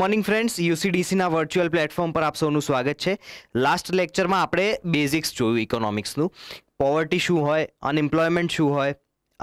Morning friends યુસીડીસીના virtual platform પર આપ સૌનું સ્વાગત છે લાસ્ટ લેક્ચરમાં આપણે બેઝિક્સ જોયું ઇકોનોમિક્સનું પોવર્ટી શું હોય અનએમ્પ્લોયમેન્ટ શું હોય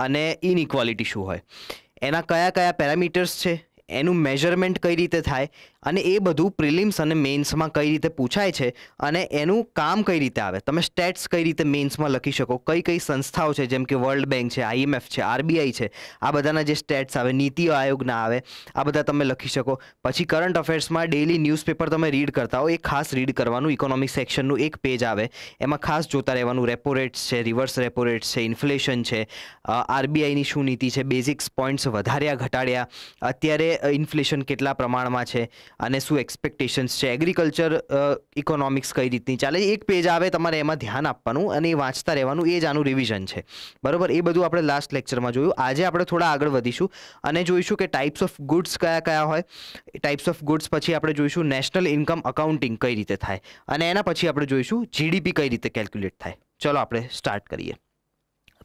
અને ઇનઇક્વાલિટી શું હોય એના કયા કયા પેરામીટર્સ છે એનું મેઝરમેન્ટ કઈ રીતે થાય અને એ બધું પ્રિલિમ્સ અને મેન્સમાં કઈ રીતે પૂછાય છે અને એનું કામ કઈ રીતે આવે તમે સ્ટેટ્સ કઈ રીતે મેન્સમાં લખી શકો કઈ કઈ સંસ્થાઓ છે જેમ કે વર્લ્ડ બેંક છે આઈએમએફ છે આરબીઆઈ છે આ બધાના જે સ્ટેટ્સ આવે નીતિ આયોગના આવે આ બધા તમે લખી શકો પછી કરંટ અફેર્સમાં ડેલી ન્યૂઝપેપર તમે રીડ કરતા હો એ ખાસ રીડ કરવાનું ઇકોનોમિક સેક્શનનું એક પેજ આવે એમાં ખાસ જોતા રહેવાનું રેપો રેટ્સ છે રિવર્સ રેપો રેટ્સ છે ઇન્ફ્લેશન છે આરબીઆઈની શું નીતિ છે બેઝિક્સ પોઈન્ટ્સ વધાર્યા ઘટાડ્યા અત્યારે ઇન્ફ્લેશન કેટલા પ્રમાણમાં છે અને શું એક્સપેક્ટેશન્સ છે એગ્રીકલ્ચર ઇકોનોમિક્સ કઈ રીતની ચાલે એક પેજ આવે તમારે એમાં ધ્યાન આપવાનું અને એ વાંચતા રહેવાનું એ જ આનું રિવિઝન છે બરાબર એ બધું આપણે લાસ્ટ લેક્ચરમાં જોયું આજે આપણે થોડા આગળ વધીશું અને જોઈશું કે ટાઈપ્સ ઓફ ગુડ્સ કયા કયા હોય ટાઈપ્સ ઓફ ગુડ્સ પછી આપણે જોઈશું નેશનલ ઇન્કમ અકાઉન્ટિંગ કઈ રીતે થાય અને એના પછી આપણે જોઈશું જીડીપી કઈ રીતે કેલ્ક્યુલેટ થાય ચલો આપણે સ્ટાર્ટ કરીએ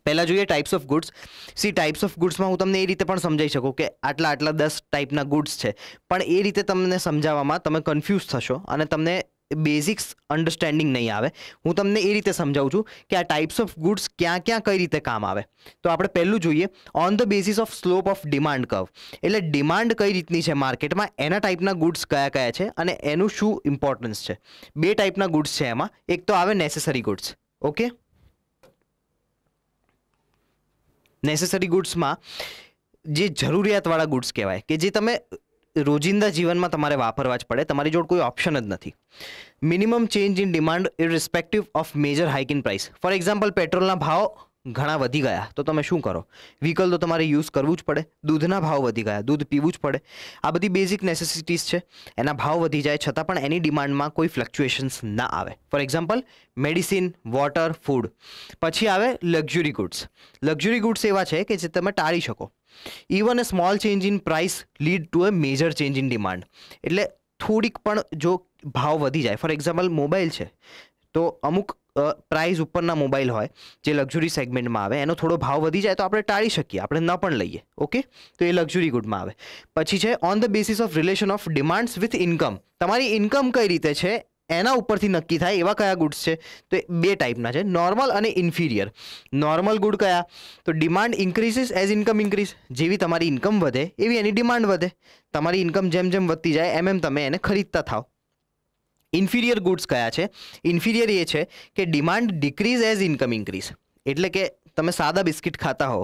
પહેલાં જોઈએ types of goods see types of ગુડ્સમાં હું તમને એ રીતે પણ સમજાવી શકું કે આટલા આટલા દસ ટાઈપના ગુડ્સ છે પણ એ રીતે તમને સમજાવવામાં તમે કન્ફ્યુઝ થશો અને તમને બેઝિક્સ અન્ડરસ્ટેન્ડિંગ નહીં આવે હું તમને એ રીતે સમજાવું છું કે આ ટાઈપ્સ ઓફ ગુડ્સ ક્યાં ક્યાં કઈ રીતે કામ આવે તો આપણે પહેલું જોઈએ on the basis of slope of demand curve એટલે ડિમાન્ડ કઈ રીતની છે માર્કેટમાં એના ટાઈપના ગુડ્સ કયા કયા છે અને એનું શું ઇમ્પોર્ટન્સ છે બે ટાઈપના ગુડ્સ છે એમાં એક તો આવે નેસેસરી ગુડ્સ ઓકે નેસેસરી ગુડ્સમાં જે જરૂરિયાતવાળા ગુડ્સ કહેવાય કે જે તમે રોજિંદા જીવનમાં તમારે વાપરવા જ પડે તમારી જોડે કોઈ ઓપ્શન જ નથી minimum change in demand irrespective of major hike in price for example પેટ્રોલના ભાવ ઘણા વધી ગયા તો તમે શું કરો વ્હીકલ તો તમારે યુઝ કરવું જ પડે દૂધના ભાવ વધી ગયા દૂધ પીવું જ પડે આ બધી બેઝિક નેસેસિટીઝ છે એના ભાવ વધી જાય છતાં પણ એની ડિમાન્ડમાં કોઈ ફ્લક્ચ્યુએશન્સ ના આવે for example medicine water food પછી આવે લક્ઝુરી ગુડ્સ લક્ઝુરી ગુડ્સ એવા છે કે જે તમે ટાળી શકો even a small change in price lead to a major change in demand એટલે થોડીક પણ જો ભાવ વધી જાય ફોર એક્ઝામ્પલ મોબાઈલ છે તો અમુક પ્રાઇઝ ઉપરના મોબાઈલ હોય જે લક્ઝુરી સેગમેન્ટમાં આવે એનો થોડો ભાવ વધી જાય તો આપણે ટાળી શકીએ આપણે ન પણ લઈએ ઓકે તો એ લક્ઝુરી ગુડમાં આવે પછી છે on the basis of relation of demands with income તમારી ઇન્કમ કઈ રીતે છે એના ઉપરથી નક્કી થાય એવા કયા ગુડ્સ છે તો બે ટાઈપના છે નોર્મલ અને ઇન્ફિરિયર નોર્મલ ગુડ કયા તો demand increases as income increase જેવી તમારી ઇન્કમ વધે એવી એની ડિમાન્ડ વધે તમારી ઇન્કમ જેમ જેમ વધતી જાય એમ એમ તમે એને ખરીદતા થાવ ઇન્ફિરિયર ગુડ્સ કયા છે ઇન્ફિરિયર એ છે કે demand decrease as income increase એટલે કે તમે સાદા બિસ્કિટ ખાતા હો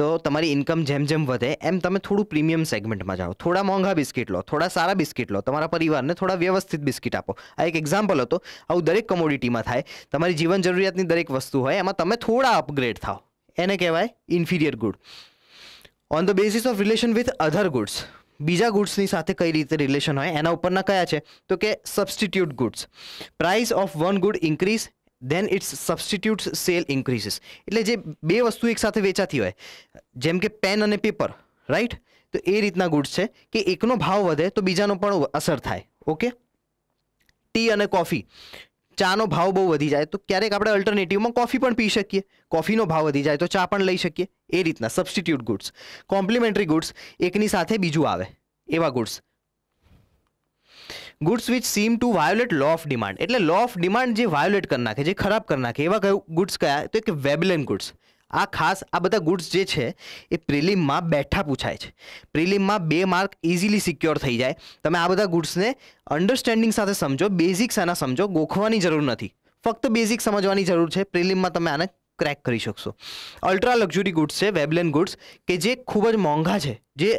તો તમારી ઇન્કમ જેમ જેમ વધે એમ તમે થોડું પ્રીમિયમ સેગમેન્ટમાં જાઓ થોડા મોંઘા બિસ્કિટ લો થોડા સારા બિસ્કિટ લો તમારા પરિવારને થોડા વ્યવસ્થિત બિસ્કિટ આપો આ એક એક્ઝામ્પલ હતો આવું દરેક કમોડિટીમાં થાય તમારી જીવન જરૂરિયાતની દરેક વસ્તુ હોય એમાં તમે થોડા અપગ્રેડ થાઓ એને કહેવાય inferior good on the basis of relation with other goods બીજા ગુડ્સની સાથે કઈ રીતે રિલેશન હોય એના ઉપરના કયા છે તો કે substitute goods price of one good increase then its substitute sale increases એટલે જે બે વસ્તુ એકસાથે વેચાતી હોય જેમ કે પેન અને પેપર રાઈટ તો એ રીતના ગુડ્સ છે કે એકનો ભાવ વધે તો બીજાનો પણ અસર થાય ઓકે ટી અને કોફી ચાનો ભાવ બહુ વધી જાય તો ક્યારેક આપણે અલ્ટરનેટિવમાં કોફી પણ પી શકીએ કોફીનો ભાવ વધી જાય તો ચા પણ લઈ શકીએ એ રીતના સબસ્ટિટ્યૂટ ગુડ્સ કોમ્પ્લિમેન્ટરી ગુડ્સ એકની સાથે બીજું આવે એવા goods goods which seem to violate law of demand એટલે લો ઓફ ડિમાન્ડ જે વાયોલેટ કરી નાખે જે ખરાબ કરી નાખે એવા કયું ગુડ્સ કયા તો એક વેબલેન ગુડ્સ આ ખાસ આ બધા ગુડ્સ જે છે એ પ્રિલિમમાં બેઠા પૂછાય છે પ્રિલિમમાં બે માર્ક ઇઝીલી સિક્યોર થઈ જાય તમે આ બધા ગુડ્સને અન્ડરસ્ટેન્ડિંગ સાથે સમજો બેઝિક્સ આના સમજો ગોખવાની જરૂર નથી ફક્ત બેઝિક સમજવાની જરૂર છે પ્રિલિમમાં તમે આને ક્રેક કરી શકશો અલ્ટ્રા લક્ઝરી ગુડ્સ છે વેબલેન ગુડ્સ કે જે ખૂબ જ મોંઘા છે જે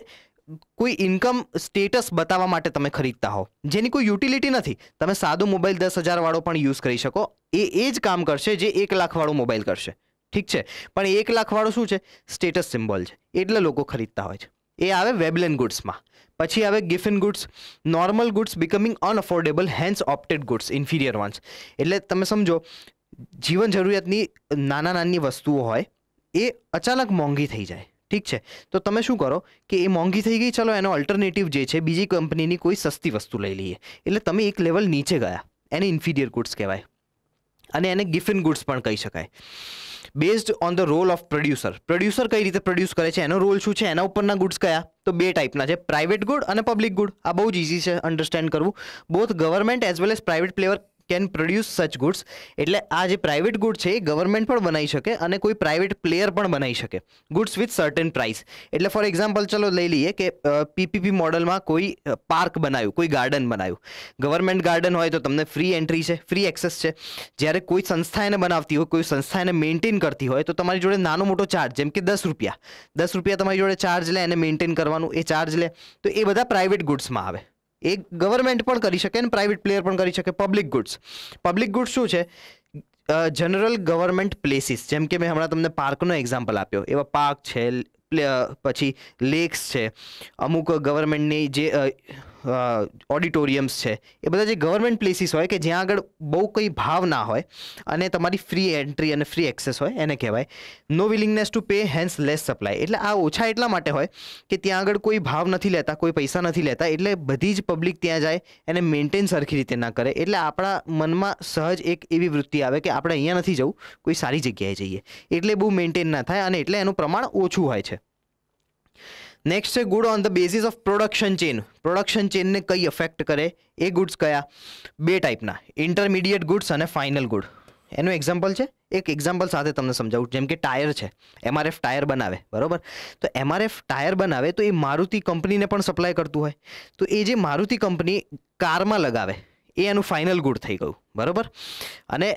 કોઈ ઇન્કમ સ્ટેટસ બતાવવા માટે તમે ખરીદતા હો જેની કોઈ યુટિલિટી નથી તમે સાદો મોબાઈલ દસ હજારવાળો પણ યુઝ કરી શકો એ એ જ કામ કરશે જે એક લાખવાળો મોબાઈલ કરશે ઠીક છે પણ એક લાખવાળો શું છે સ્ટેટસ સિમ્બોલ છે એટલે લોકો ખરીદતા હોય છે એ આવે વેબલેન ગુડ્સમાં પછી આવે Giffen goods normal goods becoming unaffordable hence opted goods inferior ones એટલે તમે સમજો જીવન જરૂરિયાતની નાના નાની વસ્તુઓ હોય એ અચાનક મોંઘી થઈ જાય ઠીક છે તો તમે શું કરો કે એ મોંઘી થઈ ગઈ ચલો એનો અલ્ટરનેટિવ જે છે બીજી કંપનીની કોઈ સસ્તી વસ્તુ લઈ લઈએ એટલે તમે એક લેવલ નીચે ગયા એને ઇન્ફિરિયર ગુડ્સ કહેવાય અને એને ગિફિન ગુડ્સ પણ કહી શકાય based on the role of producer producer કઈ રીતે પ્રોડ્યુસ કરે છે એનો રોલ શું છે એના ઉપરના ગુડ્સ કયા તો બે ટાઈપના છે પ્રાઇવેટ ગુડ અને પબ્લિક ગુડ આ બહુ જ ઇઝી છે અન્ડરસ્ટેન્ડ કરવું both government as well as private player can produce such goods એટલે આ જે પ્રાઇવેટ ગુડ છે એ ગવર્મેન્ટ પણ બનાવી શકે અને કોઈ પ્રાઇવેટ પ્લેયર પણ બનાવી શકે ગુડ્સ વિથ સર્ટેન પ્રાઇસ એટલે ફોર એક્ઝામ્પલ ચલો લઈ લઈએ કે પીપીપી મોડલમાં કોઈ પાર્ક બનાવ્યું કોઈ ગાર્ડન બનાવ્યું ગવર્મેન્ટ ગાર્ડન હોય તો તમને ફ્રી એન્ટ્રી છે ફ્રી એક્સેસ છે જ્યારે કોઈ સંસ્થા એને બનાવતી હોય કોઈ સંસ્થા એને મેન્ટેન કરતી હોય તો તમારી જોડે નાનો મોટો ચાર્જ જેમ કે દસ રૂપિયા દસ રૂપિયા તમારી જોડે ચાર્જ લે એને મેન્ટેન કરવાનું એ ચાર્જ લે તો એ બધા પ્રાઇવેટ ગુડ્સમાં આવે એ ગવર્મેન્ટ પણ કરી શકે ને પ્રાઇવેટ પ્લેયર પણ કરી શકે પબ્લિક ગુડ્સ પબ્લિક ગુડ્સ શું છે જનરલ ગવર્મેન્ટ પ્લેસીસ જેમ કે મેં હમણાં તમને પાર્કનો એક્ઝામ્પલ આપ્યો એવા પાર્ક છે પછી લેક્સ છે અમુક ગવર્મેન્ટની જે ઓડિટોરિયમ્સ છે એ બધા જે ગવર્મેન્ટ પ્લેસીસ હોય કે જ્યાં આગળ બહુ કંઈ ભાવ ના હોય અને તમારી ફ્રી એન્ટ્રી અને ફ્રી એક્સેસ હોય એને કહેવાય no willingness to pay hence less supply એટલે આ ઓછા એટલા માટે હોય કે ત્યાં આગળ કોઈ ભાવ નથી લેતા કોઈ પૈસા નથી લેતા એટલે બધી જ પબ્લિક ત્યાં જાય એને મેન્ટેન સરખી રીતે ના કરે એટલે આપણા મનમાં સહજ એક એવી વૃત્તિ આવે કે આપણે અહીંયા નથી જવું કોઈ સારી જગ્યાએ જઈએ એટલે બહુ મેન્ટેન ના થાય અને એટલે એનું પ્રમાણ ઓછું હોય છે નેક્સ્ટ છે good on the basis of production chain પ્રોડક્શન ચેનને કઈ અફેક્ટ કરે એ ગુડ્સ કયા બે ટાઈપના ઇન્ટરમીડિયેટ ગુડ્સ અને ફાઇનલ ગુડ એનું એક્ઝામ્પલ છે એક એક્ઝામ્પલ સાથે તમને સમજાવું જેમ કે ટાયર છે એમઆરએફ ટાયર બનાવે બરાબર તો એમઆરએફ ટાયર બનાવે તો એ મારુતિ કંપનીને પણ સપ્લાય કરતું હોય તો એ જે મારુતિ કંપની કારમાં લગાવે એ એનું ફાઇનલ ગુડ થઈ ગયું બરાબર અને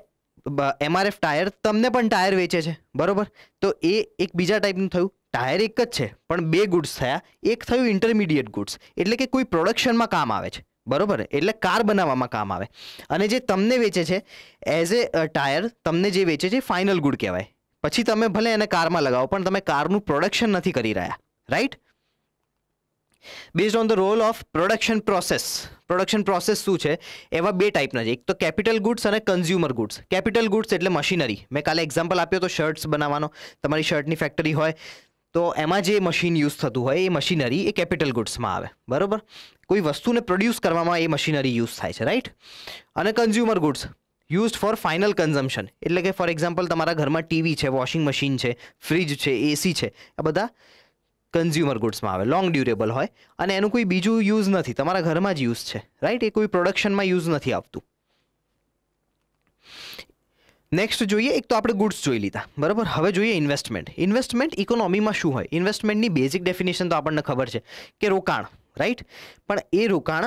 એમઆરએફ ટાયર તમને પણ ટાયર વેચે છે બરાબર તો એ એક બીજા ટાઈપનું થયું ટાયર એક જ છે પણ બે ગુડ્સ થયા એક થયું ઇન્ટરમીડિયેટ ગુડ્સ એટલે કે કોઈ પ્રોડક્શનમાં કામ આવે છે બરાબર એટલે કાર બનાવવામાં કામ આવે અને જે તમને વેચે છે એઝ એ ટાયર તમને જે વેચે છે ફાઇનલ ગુડ કહેવાય પછી તમે ભલે એને કારમાં લગાવો પણ તમે કારનું પ્રોડક્શન નથી કરી રહ્યા right based on the role of production process production process શું છે એવા બે ટાઈપના છે એક તો કેપિટલ ગુડ્સ અને કન્ઝ્યુમર ગુડ્સ કેપિટલ ગુડ્સ એટલે મશીનરી મેં કાલે એક્ઝામ્પલ આપ્યો તો શર્ટ્સ બનાવવાનો તમારી શર્ટની ફેક્ટરી હોય તો એમાં જે મશીન યુઝ થતું હોય એ મશીનરી એ કેપિટલ ગુડ્સમાં આવે બરાબર કોઈ વસ્તુને પ્રોડ્યુસ કરવામાં એ મશીનરી યુઝ થાય છે રાઈટ અને consumer goods used for final consumption એટલે કે ફોર એક્ઝામ્પલ તમારા ઘરમાં ટીવી છે વોશિંગ મશીન છે ફ્રિજ છે એસી છે આ બધા કન્ઝ્યુમર ગુડ્સમાં આવે લોંગ ડ્યુરેબલ હોય અને એનું કોઈ બીજું યુઝ નથી તમારા ઘરમાં જ યુઝ છે રાઈટ એ કોઈ પ્રોડક્શનમાં યુઝ નથી આવતું નેક્સ્ટ જોઈએ એક તો આપણે ગુડ્સ જોઈ લીધા બરાબર હવે જોઈએ ઇન્વેસ્ટમેન્ટ ઇન્વેસ્ટમેન્ટ ઇકોનોમીમાં શું હોય ઇન્વેસ્ટમેન્ટની બેઝિક ડેફિનેશન તો આપણને ખબર છે કે રોકાણ રાઈટ પણ એ રોકાણ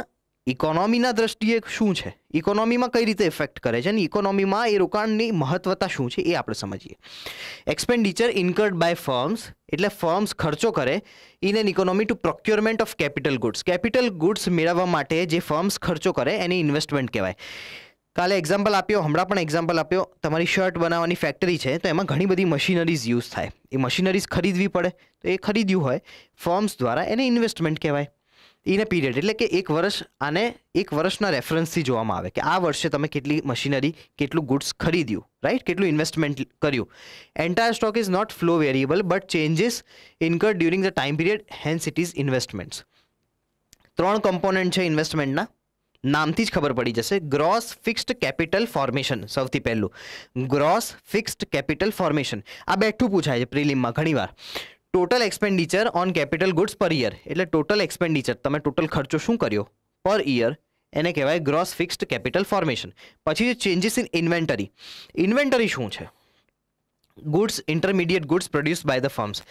ઇકોનોમીના દ્રષ્ટિએ શું છે ઇકોનોમીમાં કઈ રીતે ઇફેક્ટ કરે છે અને ઇકોનોમીમાં એ રોકાણની મહત્વતા શું છે એ આપણે સમજીએ એક્સપેન્ડિચર ઇન્કર્ડ બાય ફર્મ્સ એટલે ફર્મ્સ ખર્ચો કરે in an economy to procurement of capital goods capital goods મેળવવા માટે જે ફર્મ્સ ખર્ચો કરે એને ઇન્વેસ્ટમેન્ટ કહેવાય કાલે એક્ઝામ્પલ આપ્યો હમણાં પણ એક્ઝામ્પલ આપ્યો તમારી શર્ટ બનાવવાની ફેક્ટરી છે તો એમાં ઘણી બધી મશીનરીઝ યુઝ થાય એ મશીનરીઝ ખરીદવી પડે તો એ ખરીદ્યું હોય ફોર્મ્સ દ્વારા એને ઇન્વેસ્ટમેન્ટ કહેવાય ઇન પીરિયડ એટલે કે એક વર્ષ આને એક વર્ષના રેફરન્સથી જોવામાં આવે કે આ વર્ષે તમે કેટલી મશીનરી કેટલું ગુડ્સ ખરીદ્યું રાઈટ કેટલું ઇન્વેસ્ટમેન્ટ કર્યું entire stock is not flow variable but changes incur during the time period hence it is investments ત્રણ કમ્પોનન્ટ છે ઇન્વેસ્ટમેન્ટના નામથી જ ખબર પડી જશે ગ્રોસ ફિક્સ્ડ કેપિટલ ફોર્મેશન સૌથી પહેલું ગ્રોસ ફિક્સ્ડ કેપિટલ ફોર્મેશન આ બેઠું પૂછાય છે પ્રિલિમમાં ઘણીવાર total expenditure on capital goods per year એટલે ટોટલ એક્સપેન્ડિચર તમે ટોટલ ખર્ચો શું કર્યો પર યર એને કહેવાય ગ્રોસ ફિક્સ્ડ કેપિટલ ફોર્મેશન પછી ચેન્જીસ ઇન ઇન્વેન્ટરી ઇન્વેન્ટરી શું છે goods intermediate goods produce by the firms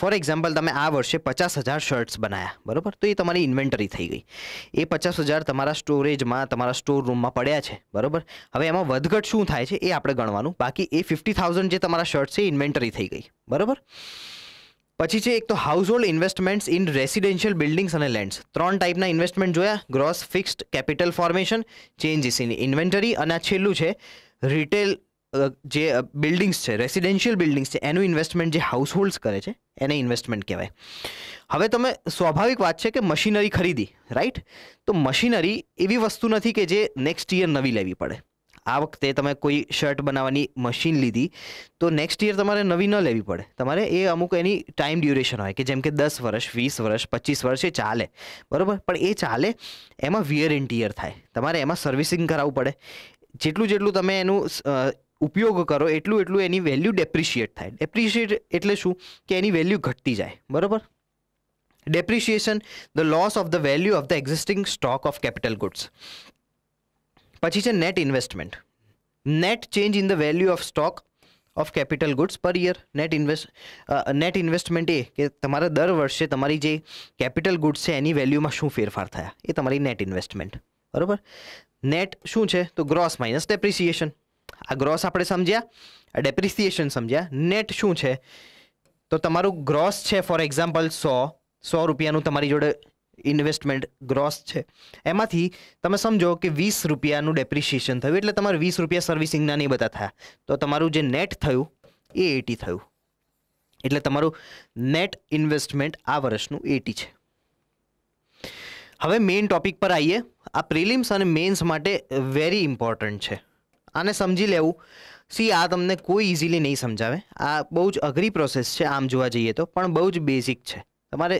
for example તમે આ વર્ષે પચાસ હજાર શર્ટ્સ બનાવ્યા બરાબર તો એ તમારી ઇન્વેન્ટરી થઈ ગઈ એ પચાસ હજાર તમારા સ્ટોરેજમાં તમારા સ્ટોર રૂમમાં પડ્યા છે બરાબર હવે એમાં વધઘટ શું થાય છે એ આપણે ગણવાનું બાકી એ ફિફ્ટી થાઉઝન્ડ જે તમારા શર્ટ્સ છે એ ઇન્વેન્ટરી થઈ ગઈ બરાબર પછી છે એક તો household investments in residential buildings અને લેન્ડ્સ ત્રણ ટાઈપના ઇન્વેસ્ટમેન્ટ જોયા gross fixed capital formation changes in inventory અને આ છેલ્લું છે રિટેલ જે બિલ્ડિંગ્સ છે રેસિડેન્શિયલ બિલ્ડિંગ્સ છે એનું ઇન્વેસ્ટમેન્ટ જે હાઉસહોલ્ડ્સ કરે છે એને ઇન્વેસ્ટમેન્ટ કહેવાય હવે તમે સ્વાભાવિક વાત છે કે મશીનરી ખરીદી રાઈટ તો મશીનરી એવી વસ્તુ નથી કે જે નેક્સ્ટ યર નવી લેવી પડે આ વખતે તમે કોઈ શર્ટ બનાવવાની મશીન લીધી તો નેક્સ્ટ યર તમારે નવી ન લેવી પડે તમારે એ અમુક એની ટાઈમ ડ્યુરેશન હોય કે જેમ કે દસ વર્ષ વીસ વર્ષ પચીસ વર્ષ એ ચાલે બરાબર પણ એ ચાલે એમાં વિયર એન્ડ થાય તમારે એમાં સર્વિસિંગ કરાવવું પડે જેટલું જેટલું તમે એનું ઉપયોગ કરો એટલું એટલું એની વેલ્યુ ડેપ્રિશિએટ થાય ડેપ્રિશિએટ એટલે શું કે એની વેલ્યુ ઘટતી જાય બરાબર depreciation the loss of the value of the existing stock of capital goods પછી છે net investment net change in the value of stock of capital goods per year net invest net investment એ કે તમારા દર વર્ષે તમારી જે capital goods છે એની વેલ્યુમાં શું ફેરફાર થયા એ તમારી નેટ ઇન્વેસ્ટમેન્ટ બરાબર નેટ શું છે તો ગ્રોસ માઇનસ ડેપ્રિસિએશન આ ગ્રોસ આપણે સમજ્યા ડેપ્રિસિએશન સમજ્યા નેટ શું છે તો તમારું ગ્રોસ છે ફોર એક્ઝામ્પલ સો સો રૂપિયાનું તમારી જોડે ઇન્વેસ્ટમેન્ટ ગ્રોસ છે એમાંથી તમે સમજો કે વીસ રૂપિયાનું ડેપ્રિસિએશન થયું એટલે તમારે વીસ રૂપિયા સર્વિસિંગના નહીં બધા થયા તો તમારું જે નેટ થયું એ એટી થયું એટલે તમારું નેટ ઇન્વેસ્ટમેન્ટ આ વર્ષનું એટી છે હવે મેઇન ટોપિક પર આવીએ આ પ્રિલિમ્સ અને મેન્સ માટે વેરી ઇમ્પોર્ટન્ટ છે આને સમજી લેવું સી આ તમને કોઈ ઇઝીલી નહીં સમજાવે આ બહુ જ અઘરી પ્રોસેસ છે આમ જોવા જઈએ તો પણ બહુ જ બેઝિક છે તમારે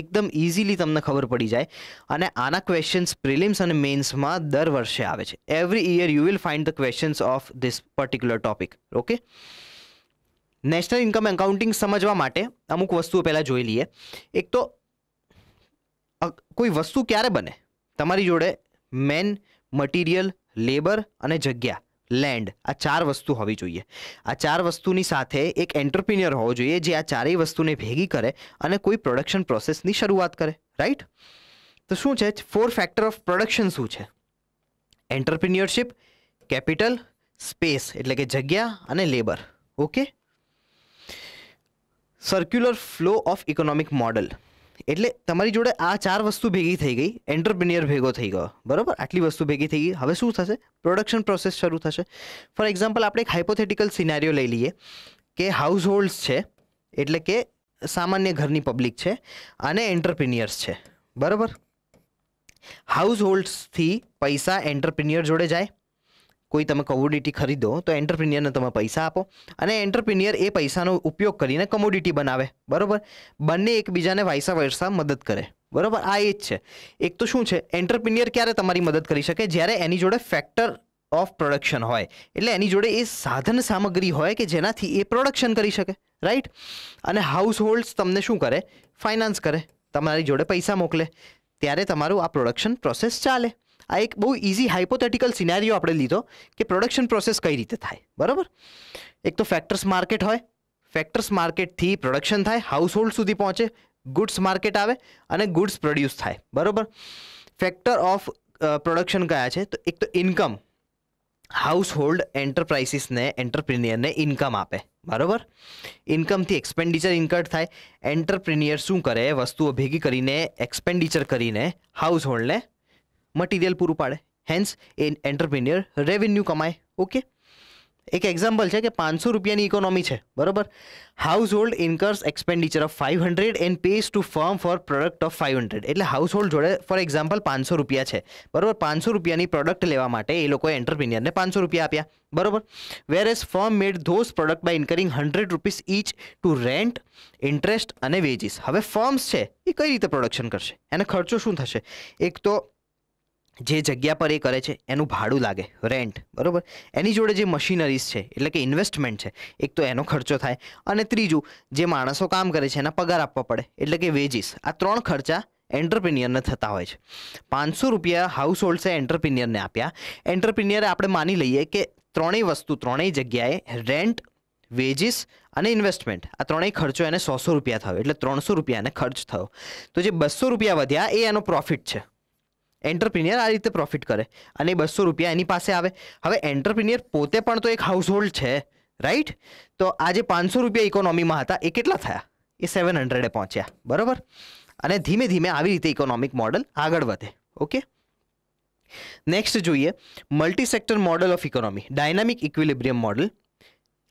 એકદમ ઇઝીલી તમને ખબર પડી જાય અને આના ક્વેશ્ચન્સ પ્રિલિમ્સ અને મેન્સમાં દર વર્ષે આવે છે every year you will find the questions of this particular topic okay national income accounting સમજવા માટે અમુક વસ્તુઓ પહેલાં જોઈ લઈએ એક તો કોઈ વસ્તુ ક્યારે બને તમારી જોડે મેન મટીરિયલ લેબર અને જગ્યા લેન્ડ આ ચાર વસ્તુ હોવી જોઈએ આ ચાર વસ્તુની સાથે એક એન્ટરપ્રિન્યર હોવો જોઈએ જે આ ચારેય વસ્તુને ભેગી કરે અને કોઈ પ્રોડક્શન પ્રોસેસની શરૂઆત કરે રાઈટ તો શું છે ફોર ફેક્ટર ઓફ પ્રોડક્શન શું છે એન્ટરપ્રિન્યોરશિપ કેપિટલ સ્પેસ એટલે કે જગ્યા અને labour okay circular flow of economic model એટલે તમારી જોડે આ ચાર વસ્તુ ભેગી થઈ ગઈ એન્ટરપ્રિનિયર ભેગો થઈ ગયો બરાબર આટલી વસ્તુ ભેગી થઈ ગઈ હવે શું થશે પ્રોડક્શન પ્રોસેસ શરૂ થશે ફોર એક્ઝામ્પલ આપણે એક હાઇપોથેટિકલ સિનારીઓ લઈ લઈએ કે હાઉસ હોલ્ડ્સ છે એટલે કે સામાન્ય ઘરની પબ્લિક છે અને એન્ટરપ્રિનિયર્સ છે બરાબર હાઉસ હોલ્ડ્સથી પૈસા એન્ટરપ્રિન્યોર જોડે જાય કોઈ તમે કમોડિટી ખરીદો તો એન્ટરપ્રિન્યરને તમે પૈસા આપો અને એન્ટરપ્રિન્યર એ પૈસાનો ઉપયોગ કરીને કમોડિટી બનાવે બરાબર બંને એકબીજાને વાયસા વાયસા મદદ કરે બરાબર આ એ જ છે એક તો શું છે એન્ટરપ્રિન્યર ક્યારે તમારી મદદ કરી શકે જ્યારે એની જોડે ફેક્ટર ઓફ પ્રોડક્શન હોય એટલે એની જોડે એ સાધન સામગ્રી હોય કે જેનાથી એ પ્રોડક્શન કરી શકે રાઈટ અને હાઉસ હોલ્ડ્સ તમને શું કરે ફાઇનાન્સ કરે તમારી જોડે પૈસા મોકલે ત્યારે તમારું આ પ્રોડક્શન પ્રોસેસ ચાલે આ એક બહુ ઇઝી હાઇપોથેટિકલ સિનારીઓ આપણે લીધો કે પ્રોડક્શન પ્રોસેસ કઈ રીતે થાય બરાબર એક તો ફેક્ટર્સ માર્કેટ હોય ફેક્ટર્સ માર્કેટથી પ્રોડક્શન થાય હાઉસ હોલ્ડ સુધી પહોંચે ગુડ્સ માર્કેટ આવે અને ગુડ્સ પ્રોડ્યુસ થાય બરાબર ફેક્ટર ઓફ પ્રોડક્શન કયા છે તો એક તો ઇન્કમ હાઉસ હોલ્ડ એન્ટરપ્રાઇસીસને એન્ટરપ્રિનિયરને ઇન્કમ આપે બરાબર ઇન્કમથી એક્સપેન્ડિચર ઇન્કટ થાય એન્ટરપ્રિનિયર શું કરે વસ્તુઓ ભેગી કરીને એક્સપેન્ડિચર કરીને હાઉસ હોલ્ડને મટીરિયલ પૂરું પાડે હેન્સ એ એન્ટરપ્રિન્યર રેવન્યુ કમાય ઓકે એક એક્ઝામ્પલ છે કે પાંચસો રૂપિયાની ઇકોનોમી છે બરાબર household incurs expenditure of five hundred and pays to firm for product of five hundred એટલે હાઉસ હોલ્ડ જોડે ફોર એક્ઝામ્પલ પાંચસો રૂપિયા છે બરાબર પાંચસો રૂપિયાની પ્રોડક્ટ લેવા માટે એ લોકોએ એન્ટરપ્રિન્યરને પાંચસો રૂપિયા આપ્યા બરાબર whereas firm made those product by incurring hundred rupees each to rent interest અને વેજીસ હવે ફર્મ્સ છે એ કઈ રીતે પ્રોડક્શન કરશે એને ખર્ચો શું થશે એક તો જે જગ્યા પર એ કરે છે એનું ભાડું લાગે રેન્ટ બરાબર એની જોડે જે મશીનરીઝ છે એટલે કે ઇન્વેસ્ટમેન્ટ છે એક તો એનો ખર્ચો થાય અને ત્રીજું જે માણસો કામ કરે છે એના પગાર આપવા પડે એટલે કે વેજીસ આ ત્રણ ખર્ચા એન્ટરપ્રિન્યરને થતા હોય છે પાંચસો રૂપિયા હાઉસ હોલ્ડ્સે એન્ટરપ્રિન્યરને આપ્યા એન્ટરપ્રિન્યરે આપણે માની લઈએ કે ત્રણેય વસ્તુ ત્રણેય જગ્યાએ રેન્ટ વેજીસ અને ઇન્વેસ્ટમેન્ટ આ ત્રણેય ખર્ચો એને સોસો રૂપિયા થયો એટલે ત્રણસો રૂપિયા ખર્ચ થયો તો જે બસો રૂપિયા વધ્યા એ એનો પ્રોફિટ છે એન્ટરપ્રિનિયર આ રીતે પ્રોફિટ કરે અને બસો રૂપિયા એની પાસે આવે હવે એન્ટરપ્રિનિયર પોતે પણ તો એક હાઉસહોલ્ડ છે રાઈટ તો આજે પાંચસો રૂપિયા ઇકોનોમીમાં હતા એ કેટલા થયા એ સેવન હંડ્રેડે પહોંચ્યા બરાબર અને ધીમે ધીમે આવી રીતે ઇકોનોમિક મોડલ આગળ વધે ઓકે નેક્સ્ટ જોઈએ multi sector model of economy dynamic equilibrium model